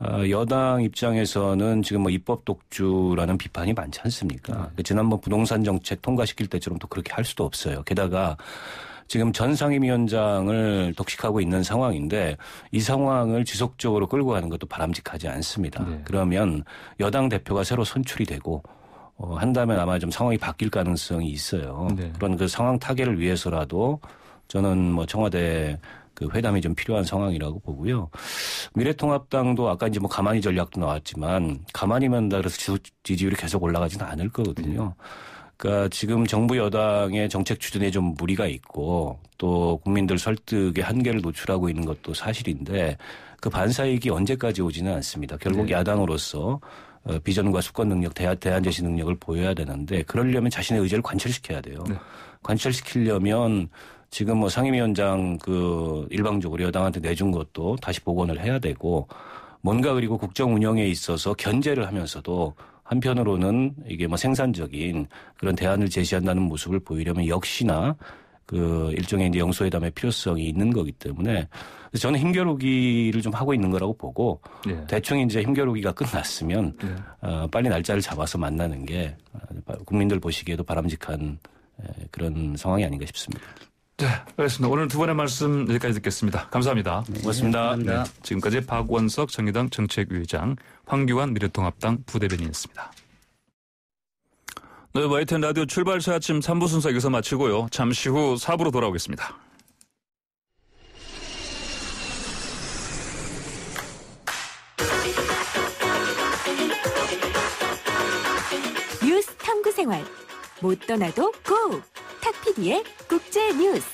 어, 여당 입장에서는 지금 뭐 입법 독주라는 비판이 많지 않습니까? 네. 그 지난번 부동산 정책 통과시킬 때처럼 또 그렇게 할 수도 없어요. 게다가 지금 전 상임위원장을 독식하고 있는 상황인데 이 상황을 지속적으로 끌고 가는 것도 바람직하지 않습니다. 네. 그러면 여당 대표가 새로 선출이 되고 어, 한다면 아마 좀 상황이 바뀔 가능성이 있어요. 네. 그런 그 상황 타개를 위해서라도 저는 뭐 청와대 그 회담이 좀 필요한 상황이라고 보고요. 미래통합당도 아까 이제 뭐 가만히 전략도 나왔지만 가만히만 다 그래서 지지율이 계속 올라가지는 않을 거거든요. 네. 그러니까 지금 정부 여당의 정책 추진에 좀 무리가 있고 또 국민들 설득의 한계를 노출하고 있는 것도 사실인데 그 반사익이 이 언제까지 오지는 않습니다. 결국 네. 야당으로서 어, 비전과 수권 능력, 대안, 대안 제시 능력을 보여야 되는데 그러려면 자신의 의지를 관철시켜야 돼요. 네. 관철시키려면 지금 뭐 상임위원장 그 일방적으로 여당한테 내준 것도 다시 복원을 해야 되고 뭔가 그리고 국정 운영에 있어서 견제를 하면서도 한편으로는 이게 뭐 생산적인 그런 대안을 제시한다는 모습을 보이려면 역시나 그 일종의 이제 영소회담의 필요성이 있는 거기 때문에 저는 힘겨루기를 좀 하고 있는 거라고 보고 예. 대충 이제 힘겨루기가 끝났으면 예. 어, 빨리 날짜를 잡아서 만나는 게 국민들 보시기에도 바람직한 그런 상황이 아닌가 싶습니다. 네, 알겠습니다. 오늘 두번의 말씀 여기까지 듣겠습니다. 감사합니다. 네, 고맙습니다. 네, 지금까지 박원석 정의당 정책위의장, 황교안 미래통합당 부대변인이었습니다. 네, 와이텐 라디오 출발새 아침 3부 순서 여기서 마치고요. 잠시 후 4부로 돌아오겠습니다. 뉴스 탐구 생활. 못 떠나도 고! 탁피디의 국제 뉴스.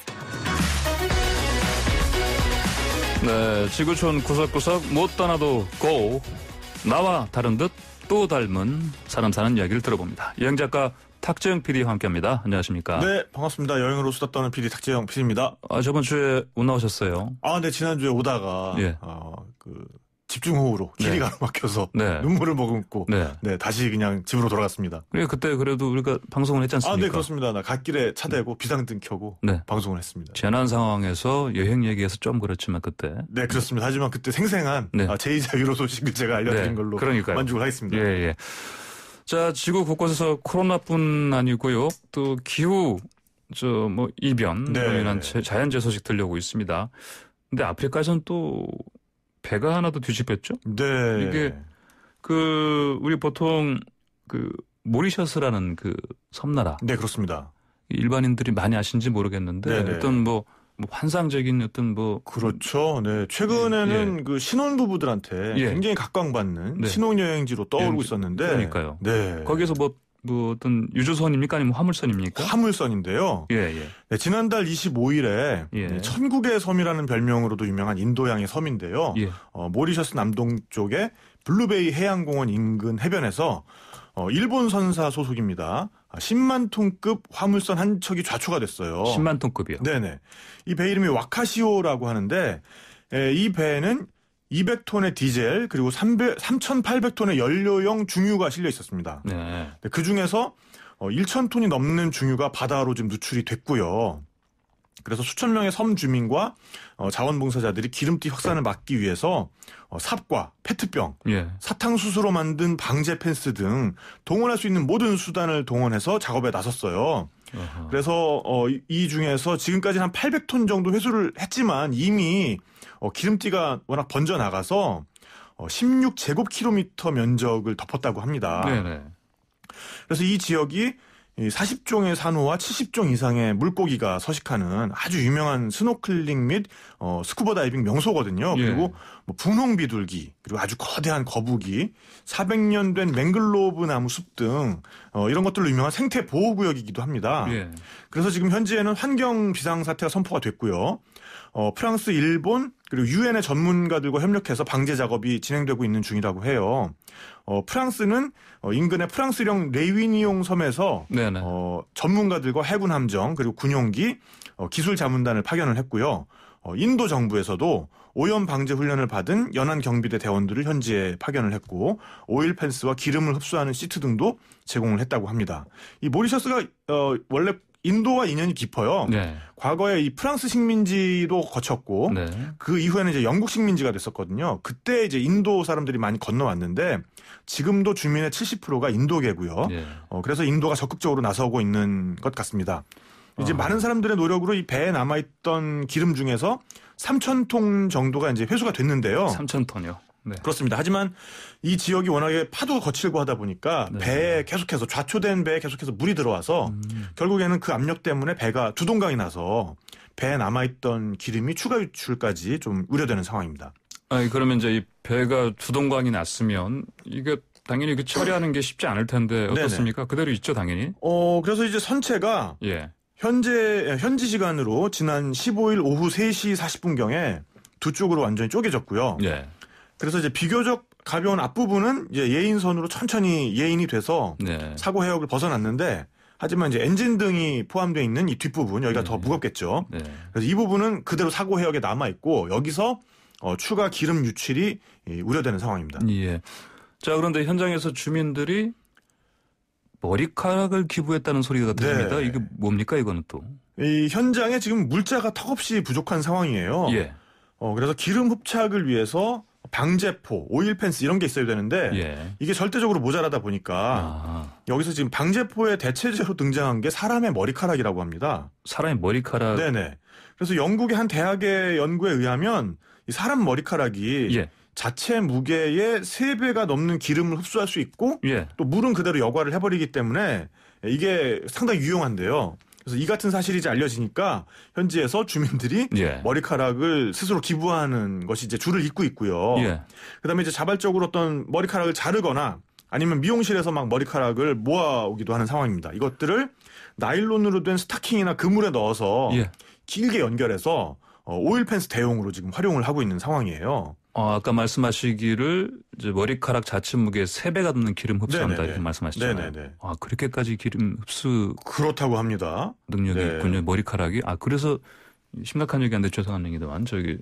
네, 지구촌 구석구석 못 떠나도 고 나와 다른 듯 또 닮은 사람 사는 이야기를 들어봅니다. 여행 작가 탁재영 PD와 함께합니다. 안녕하십니까? 네, 반갑습니다. 여행으로 수다 떠는 PD 탁재영 PD입니다. 아, 저번 주에 못 나오셨어요. 아, 네, 지난 주에 오다가 예. 어, 그 집중호우로 네. 길이 가로막혀서 네. 눈물을 머금고 네. 네. 다시 그냥 집으로 돌아갔습니다. 그래 그때 그래도 우리가 방송을 했지 않습니까? 아, 네 그렇습니다. 나 갓길에 차 대고 비상등 켜고 방송을 했습니다. 재난 상황에서 여행 얘기해서 좀 그렇지만 그때 네 그렇습니다. 하지만 그때 생생한 아, 제2자 유로 소식을 제가 알려드린 걸로 그러니까요. 만족을 하겠습니다. 예, 예. 자, 지구 곳곳에서 코로나뿐 아니고요. 또 기후 저뭐 이변 네. 이런 자연재해 소식 들려오고 있습니다. 근데 아프리카에서는 또 배가 하나 도 뒤집혔죠. 네. 이게 그 우리 보통 그 모리셔스라는 그 섬나라. 네, 그렇습니다. 일반인들이 많이 아신지 모르겠는데 네네. 어떤 뭐뭐 뭐 환상적인 어떤 뭐 그렇죠. 네 최근에는 예. 예. 그 신혼 부부들한테 예. 굉장히 각광받는 네. 신혼여행지로 떠오르고 있었는데 그러니까요. 네 거기에서 뭐뭐 어떤 유조선입니까 아니면 화물선입니까? 화물선인데요. 예, 예. 네, 지난달 25일에 예. 네, 천국의 섬이라는 별명으로도 유명한 인도양의 섬인데요. 예. 어, 모리셔스 남동쪽에 블루베이 해양공원 인근 해변에서 어, 일본 선사 소속입니다. 10만 아, 톤급 화물선 한 척이 좌초가 됐어요. 10만 톤급이요? 네네. 이 배 이름이 와카시오라고 하는데 에, 이 배는 200톤의 디젤 그리고 300, 3,800톤의 연료용 중유가 실려 있었습니다. 네. 네 그 중에서 1,000톤이 어, 넘는 중유가 바다로 지금 누출이 됐고요. 그래서 수천 명의 섬 주민과 어, 자원봉사자들이 기름띠 확산을 막기 위해서 어, 삽과 페트병, 예. 사탕수수로 만든 방제 펜스 등 동원할 수 있는 모든 수단을 동원해서 작업에 나섰어요. 어허. 그래서 이 중에서 지금까지한 800톤 정도 회수를 했지만 이미 어, 기름띠가 워낙 번져 나가서 어, 16제곱킬로미터 면적을 덮었다고 합니다. 네네. 그래서 이 지역이 40종의 산호와 70종 이상의 물고기가 서식하는 아주 유명한 스노클링 및 어, 스쿠버 다이빙 명소거든요. 예. 그리고 뭐 분홍 비둘기, 그리고 아주 거대한 거북이, 400년 된 맹글로브 나무 숲등 어, 이런 것들로 유명한 생태 보호 구역이기도 합니다. 예. 그래서 지금 현지에는 환경 비상 사태가 선포가 됐고요. 어, 프랑스, 일본 그리고 유엔의 전문가들과 협력해서 방제 작업이 진행되고 있는 중이라고 해요. 어, 프랑스는 어, 인근의 프랑스령 레위니용 섬에서 네네. 어, 전문가들과 해군 함정 그리고 군용기 어, 기술 자문단을 파견을 했고요. 어, 인도 정부에서도 오염 방제 훈련을 받은 연안 경비대 대원들을 현지에 파견을 했고 오일 펜스와 기름을 흡수하는 시트 등도 제공을 했다고 합니다. 이 모리셔스가 어, 원래 인도와 인연이 깊어요. 네. 과거에 이 프랑스 식민지도 거쳤고 네. 그 이후에는 이제 영국 식민지가 됐었거든요. 그때 이제 인도 사람들이 많이 건너왔는데 지금도 주민의 70%가 인도계고요. 네. 어, 그래서 인도가 적극적으로 나서고 있는 것 같습니다. 이제 아. 많은 사람들의 노력으로 이 배에 남아있던 기름 중에서 3 0 0 0톤 정도가 이제 회수가 됐는데요. 3천 톤요. 네. 그렇습니다. 하지만 이 지역이 워낙에 파도가 거칠고 하다 보니까 네. 배에 계속해서 좌초된 배에 계속해서 물이 들어와서 음. 결국에는 그 압력 때문에 배가 두동강이 나서 배에 남아있던 기름이 추가 유출까지 좀 우려되는 상황입니다. 아니, 그러면 이제 이 배가 두동강이 났으면 이게 당연히 그 처리하는 게 쉽지 않을 텐데 어떻습니까? 네네. 그대로 있죠, 당연히. 어, 그래서 이제 선체가 예. 현재 예, 현지 시간으로 지난 15일 오후 3시 40분경에 두 쪽으로 완전히 쪼개졌고요. 예. 그래서 이제 비교적 가벼운 앞부분은 이제 예인선으로 천천히 예인이 돼서 네. 사고 해역을 벗어났는데 하지만 이제 엔진 등이 포함되어 있는 이 뒷부분 여기가 네. 더 무겁겠죠. 네. 그래서 이 부분은 그대로 사고 해역에 남아 있고 여기서 어, 추가 기름 유출이 우려되는 상황입니다. 예. 자 그런데 현장에서 주민들이 머리카락을 기부했다는 소리가 네. 들립니다. 네. 이게 뭡니까 이거는 또? 이 현장에 지금 물자가 턱없이 부족한 상황이에요. 예. 어, 그래서 기름 흡착을 위해서 방제포, 오일 펜스 이런 게 있어야 되는데 예. 이게 절대적으로 모자라다 보니까 아. 여기서 지금 방제포의 대체제로 등장한 게 사람의 머리카락이라고 합니다. 사람의 머리카락. 네네. 그래서 영국의 한 대학의 연구에 의하면 이 사람 머리카락이 예. 자체 무게의 3배가 넘는 기름을 흡수할 수 있고 예. 또 물은 그대로 여과를 해버리기 때문에 이게 상당히 유용한데요. 그래서 이 같은 사실이 이제 알려지니까 현지에서 주민들이 예. 머리카락을 스스로 기부하는 것이 이제 줄을 잇고 있고요. 예. 그다음에 이제 자발적으로 어떤 머리카락을 자르거나 아니면 미용실에서 막 머리카락을 모아오기도 하는 상황입니다. 이것들을 나일론으로 된 스타킹이나 그물에 넣어서 예. 길게 연결해서 어, 오일 펜스 대용으로 지금 활용을 하고 있는 상황이에요. 어, 아까 말씀하시기를 이제 머리카락 자체 무게 3배가 넘는 기름 흡수한다 이렇게 말씀하셨잖아요. 네네네. 아, 그렇게까지 기름 흡수 그렇다고 합니다. 능력이 네. 있군요. 머리카락이. 아, 그래서 심각한 얘기인데 죄송한 얘기지만 저기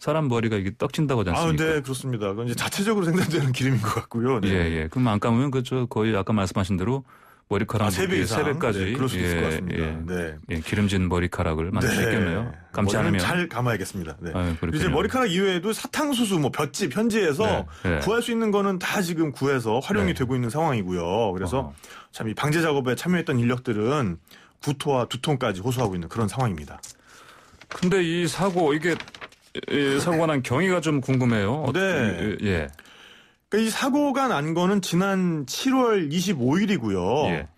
사람 머리가 이게 떡진다고 하지 아, 않습니까? 아, 네, 그렇습니다. 그건 이제 자체적으로 생산되는 기름인 것 같고요. 네. 예, 예. 그럼 안 감으면 그저 거의 아까 말씀하신 대로 머리카락 뭐 아, 3배 세배까지 네, 그럴 수 예, 있을 것 같습니다. 예, 예, 네. 예, 기름진 머리카락을 만들 수 네. 있겠네요. 감지 않으면 잘 감아야겠습니다. 네. 아유, 이제 머리카락 이외에도 사탕수수 뭐 볕집 현지에서 네, 네. 구할 수 있는 거는 다 지금 구해서 활용이 네. 되고 있는 상황이고요. 그래서 어. 참이 방제 작업에 참여했던 인력들은 구토와 두통까지 호소하고 있는 그런 상황입니다. 근데 이 사고 이게 사고가 난 경위가 좀 궁금해요. 네. 예. 그러니까 이 사고가 난 거는 지난 7월 25일이고요. 예.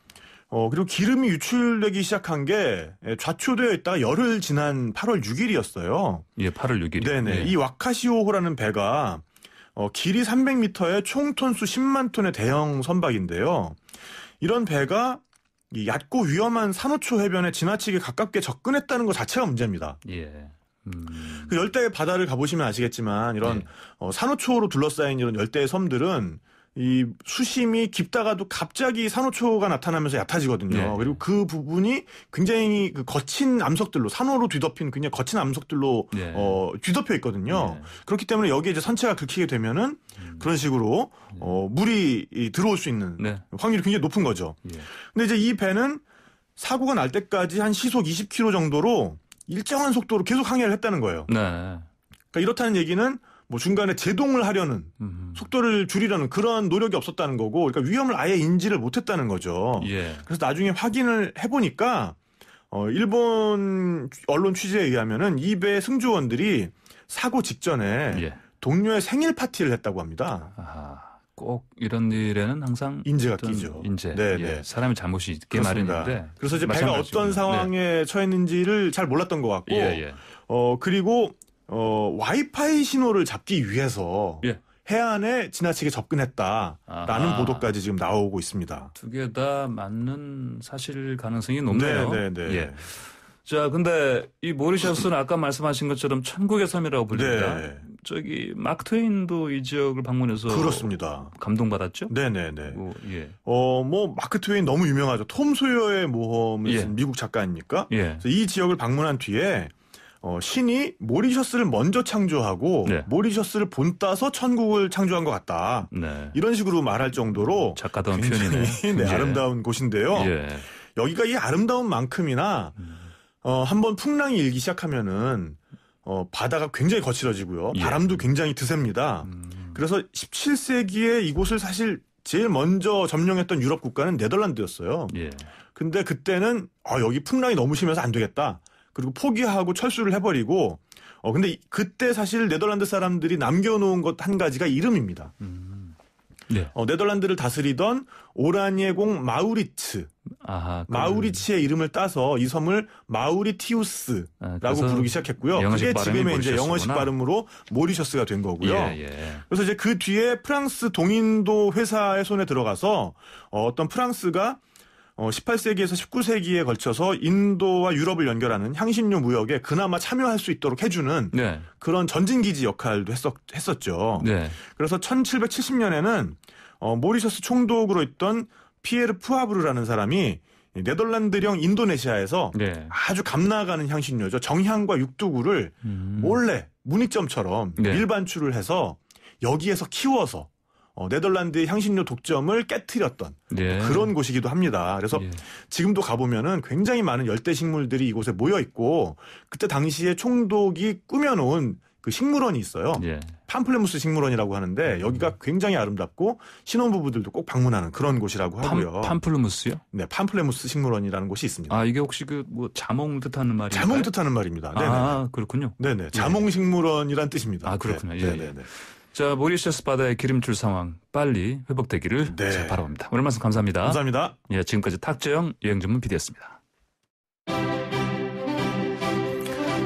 어, 그리고 기름이 유출되기 시작한 게 예, 좌초되어 있다가 열흘 지난 8월 6일이었어요. 예, 8월 6일. 네네. 예. 이 와카시오호라는 배가 어, 길이 300m에 총톤수 10만 톤의 대형 선박인데요. 이런 배가 이 얕고 위험한 산호초 해변에 지나치게 가깝게 접근했다는 것 자체가 문제입니다. 예. 음. 그 열대의 바다를 가보시면 아시겠지만 이런 네. 어, 산호초로 둘러싸인 이런 열대 섬들은 이 수심이 깊다가도 갑자기 산호초가 나타나면서 얕아지거든요. 네. 그리고 그 부분이 굉장히 그 거친 암석들로 산호로 뒤덮인 그냥 거친 암석들로 네. 어 뒤덮여 있거든요. 네. 그렇기 때문에 여기에 이제 선체가 긁히게 되면은 음. 그런 식으로 네. 어 물이 이, 들어올 수 있는 네. 확률이 굉장히 높은 거죠. 예. 근데 이제 이 배는 사고가 날 때까지 한 시속 20km 정도로 일정한 속도로 계속 항해를 했다는 거예요. 네. 그러니까 이렇다는 얘기는 뭐 중간에 제동을 하려는 음 속도를 줄이려는 그런 노력이 없었다는 거고, 그러니까 위험을 아예 인지를 못했다는 거죠. 예. 그래서 나중에 확인을 해보니까 어 일본 언론 취재에 의하면은 이배 승조원들이 사고 직전에 예. 동료의 생일 파티를 했다고 합니다. 아하. 꼭 이런 일에는 항상 인재가 끼죠. 인재. 네, 예, 네. 사람의 잘못이 있게 그렇습니다. 마련인데. 그래서 이제 배가 어떤 네. 상황에 네. 처했는지를 잘 몰랐던 것 같고, 예, 예. 어 그리고 어 와이파이 신호를 잡기 위해서 예. 해안에 지나치게 접근했다라는 아하. 보도까지 지금 나오고 있습니다. 두 개 다 맞는 사실 가능성이 높네요. 네, 네, 네. 예. 자, 근데 이 모리셔스는 아까 말씀하신 것처럼 천국의 섬이라고 불립니다. 네. 저기 마크 트웨인도 이 지역을 방문해서 그렇습니다. 감동받았죠? 네네네. 예. 어, 뭐 마크 트웨인 너무 유명하죠. 톰 소여의 모험을 예. 미국 작가 아닙니까? 예. 이 지역을 방문한 뒤에 어, 신이 모리셔스를 먼저 창조하고 네. 모리셔스를 본따서 천국을 창조한 것 같다. 네. 이런 식으로 말할 정도로 작가다운 표현이네. 네, 예. 아름다운 곳인데요. 예. 여기가 이 아름다운 만큼이나 음. 어, 한번 풍랑이 일기 시작하면은 어, 바다가 굉장히 거칠어지고요. 예. 바람도 굉장히 드셉니다. 음. 그래서 17세기에 이곳을 사실 제일 먼저 점령했던 유럽 국가는 네덜란드였어요. 예. 근데 그때는 아, 여기 풍랑이 너무 심해서 안 되겠다. 그리고 포기하고 철수를 해버리고 어 근데 그때 사실 네덜란드 사람들이 남겨놓은 것 한 가지가 이름입니다. 음. 네. 어, 네덜란드를 다스리던 오라니에공 마우리츠 아하, 마우리츠의 이름을 따서 이 섬을 마우리티우스라고 아, 부르기 시작했고요. 그게 지금의 이제 영어식 발음으로 모리셔스가 된 거고요. 예, 예. 그래서 이제 그 뒤에 프랑스 동인도 회사의 손에 들어가서 어, 어떤 프랑스가 어, 18세기에서 19세기에 걸쳐서 인도와 유럽을 연결하는 향신료 무역에 그나마 참여할 수 있도록 해주는 네. 그런 전진기지 역할도 했었, 했었죠. 네. 그래서 1770년에는 어, 모리셔스 총독으로 있던 피에르 푸아브르라는 사람이 네덜란드령 인도네시아에서 네. 아주 감나가는 향신료죠. 정향과 육두구를 음. 몰래 문의점처럼 네. 밀반출을 해서 여기에서 키워서 어, 네덜란드의 향신료 독점을 깨뜨렸던 예. 그런 곳이기도 합니다. 그래서 예. 지금도 가보면은 굉장히 많은 열대 식물들이 이곳에 모여 있고 그때 당시에 총독이 꾸며놓은 그 식물원이 있어요. 예. 팜플레무스 식물원이라고 하는데 음. 여기가 굉장히 아름답고 신혼부부들도 꼭 방문하는 그런 곳이라고 하고요. 팜, 플레무스요 네, 팜플레무스 식물원이라는 곳이 있습니다. 아 이게 혹시 그 뭐 자몽 뜻하는 말인가요? 자몽 뜻하는 말입니다. 네네. 아 그렇군요. 네네. 예. 자몽 식물원이란 뜻입니다. 아 그렇군요. 네, 예, 예. 네네. 자, 모리셔스 바다의 기름줄 상황 빨리 회복되기를 네. 잘 바라봅니다. 오늘 말씀 감사합니다. 감사합니다. 예, 지금까지 탁재영 여행전문 PD였습니다.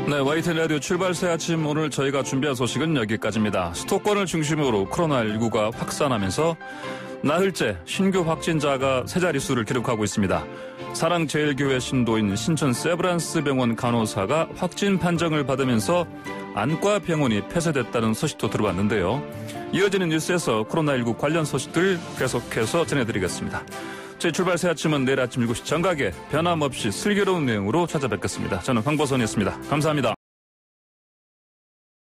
네, 와이텔 라디오 출발 새 아침 오늘 저희가 준비한 소식은 여기까지입니다. 수도권을 중심으로 코로나19가 확산하면서 나흘째 신규 확진자가 세 자릿수를 기록하고 있습니다. 사랑제일교회 신도인 신촌 세브란스 병원 간호사가 확진 판정을 받으면서 안과 병원이 폐쇄됐다는 소식도 들어봤는데요. 이어지는 뉴스에서 코로나19 관련 소식들 계속해서 전해드리겠습니다. 제 출발 새 아침은 내일 아침 7시 정각에 변함없이 슬기로운 내용으로 찾아뵙겠습니다. 저는 황보선이었습니다. 감사합니다.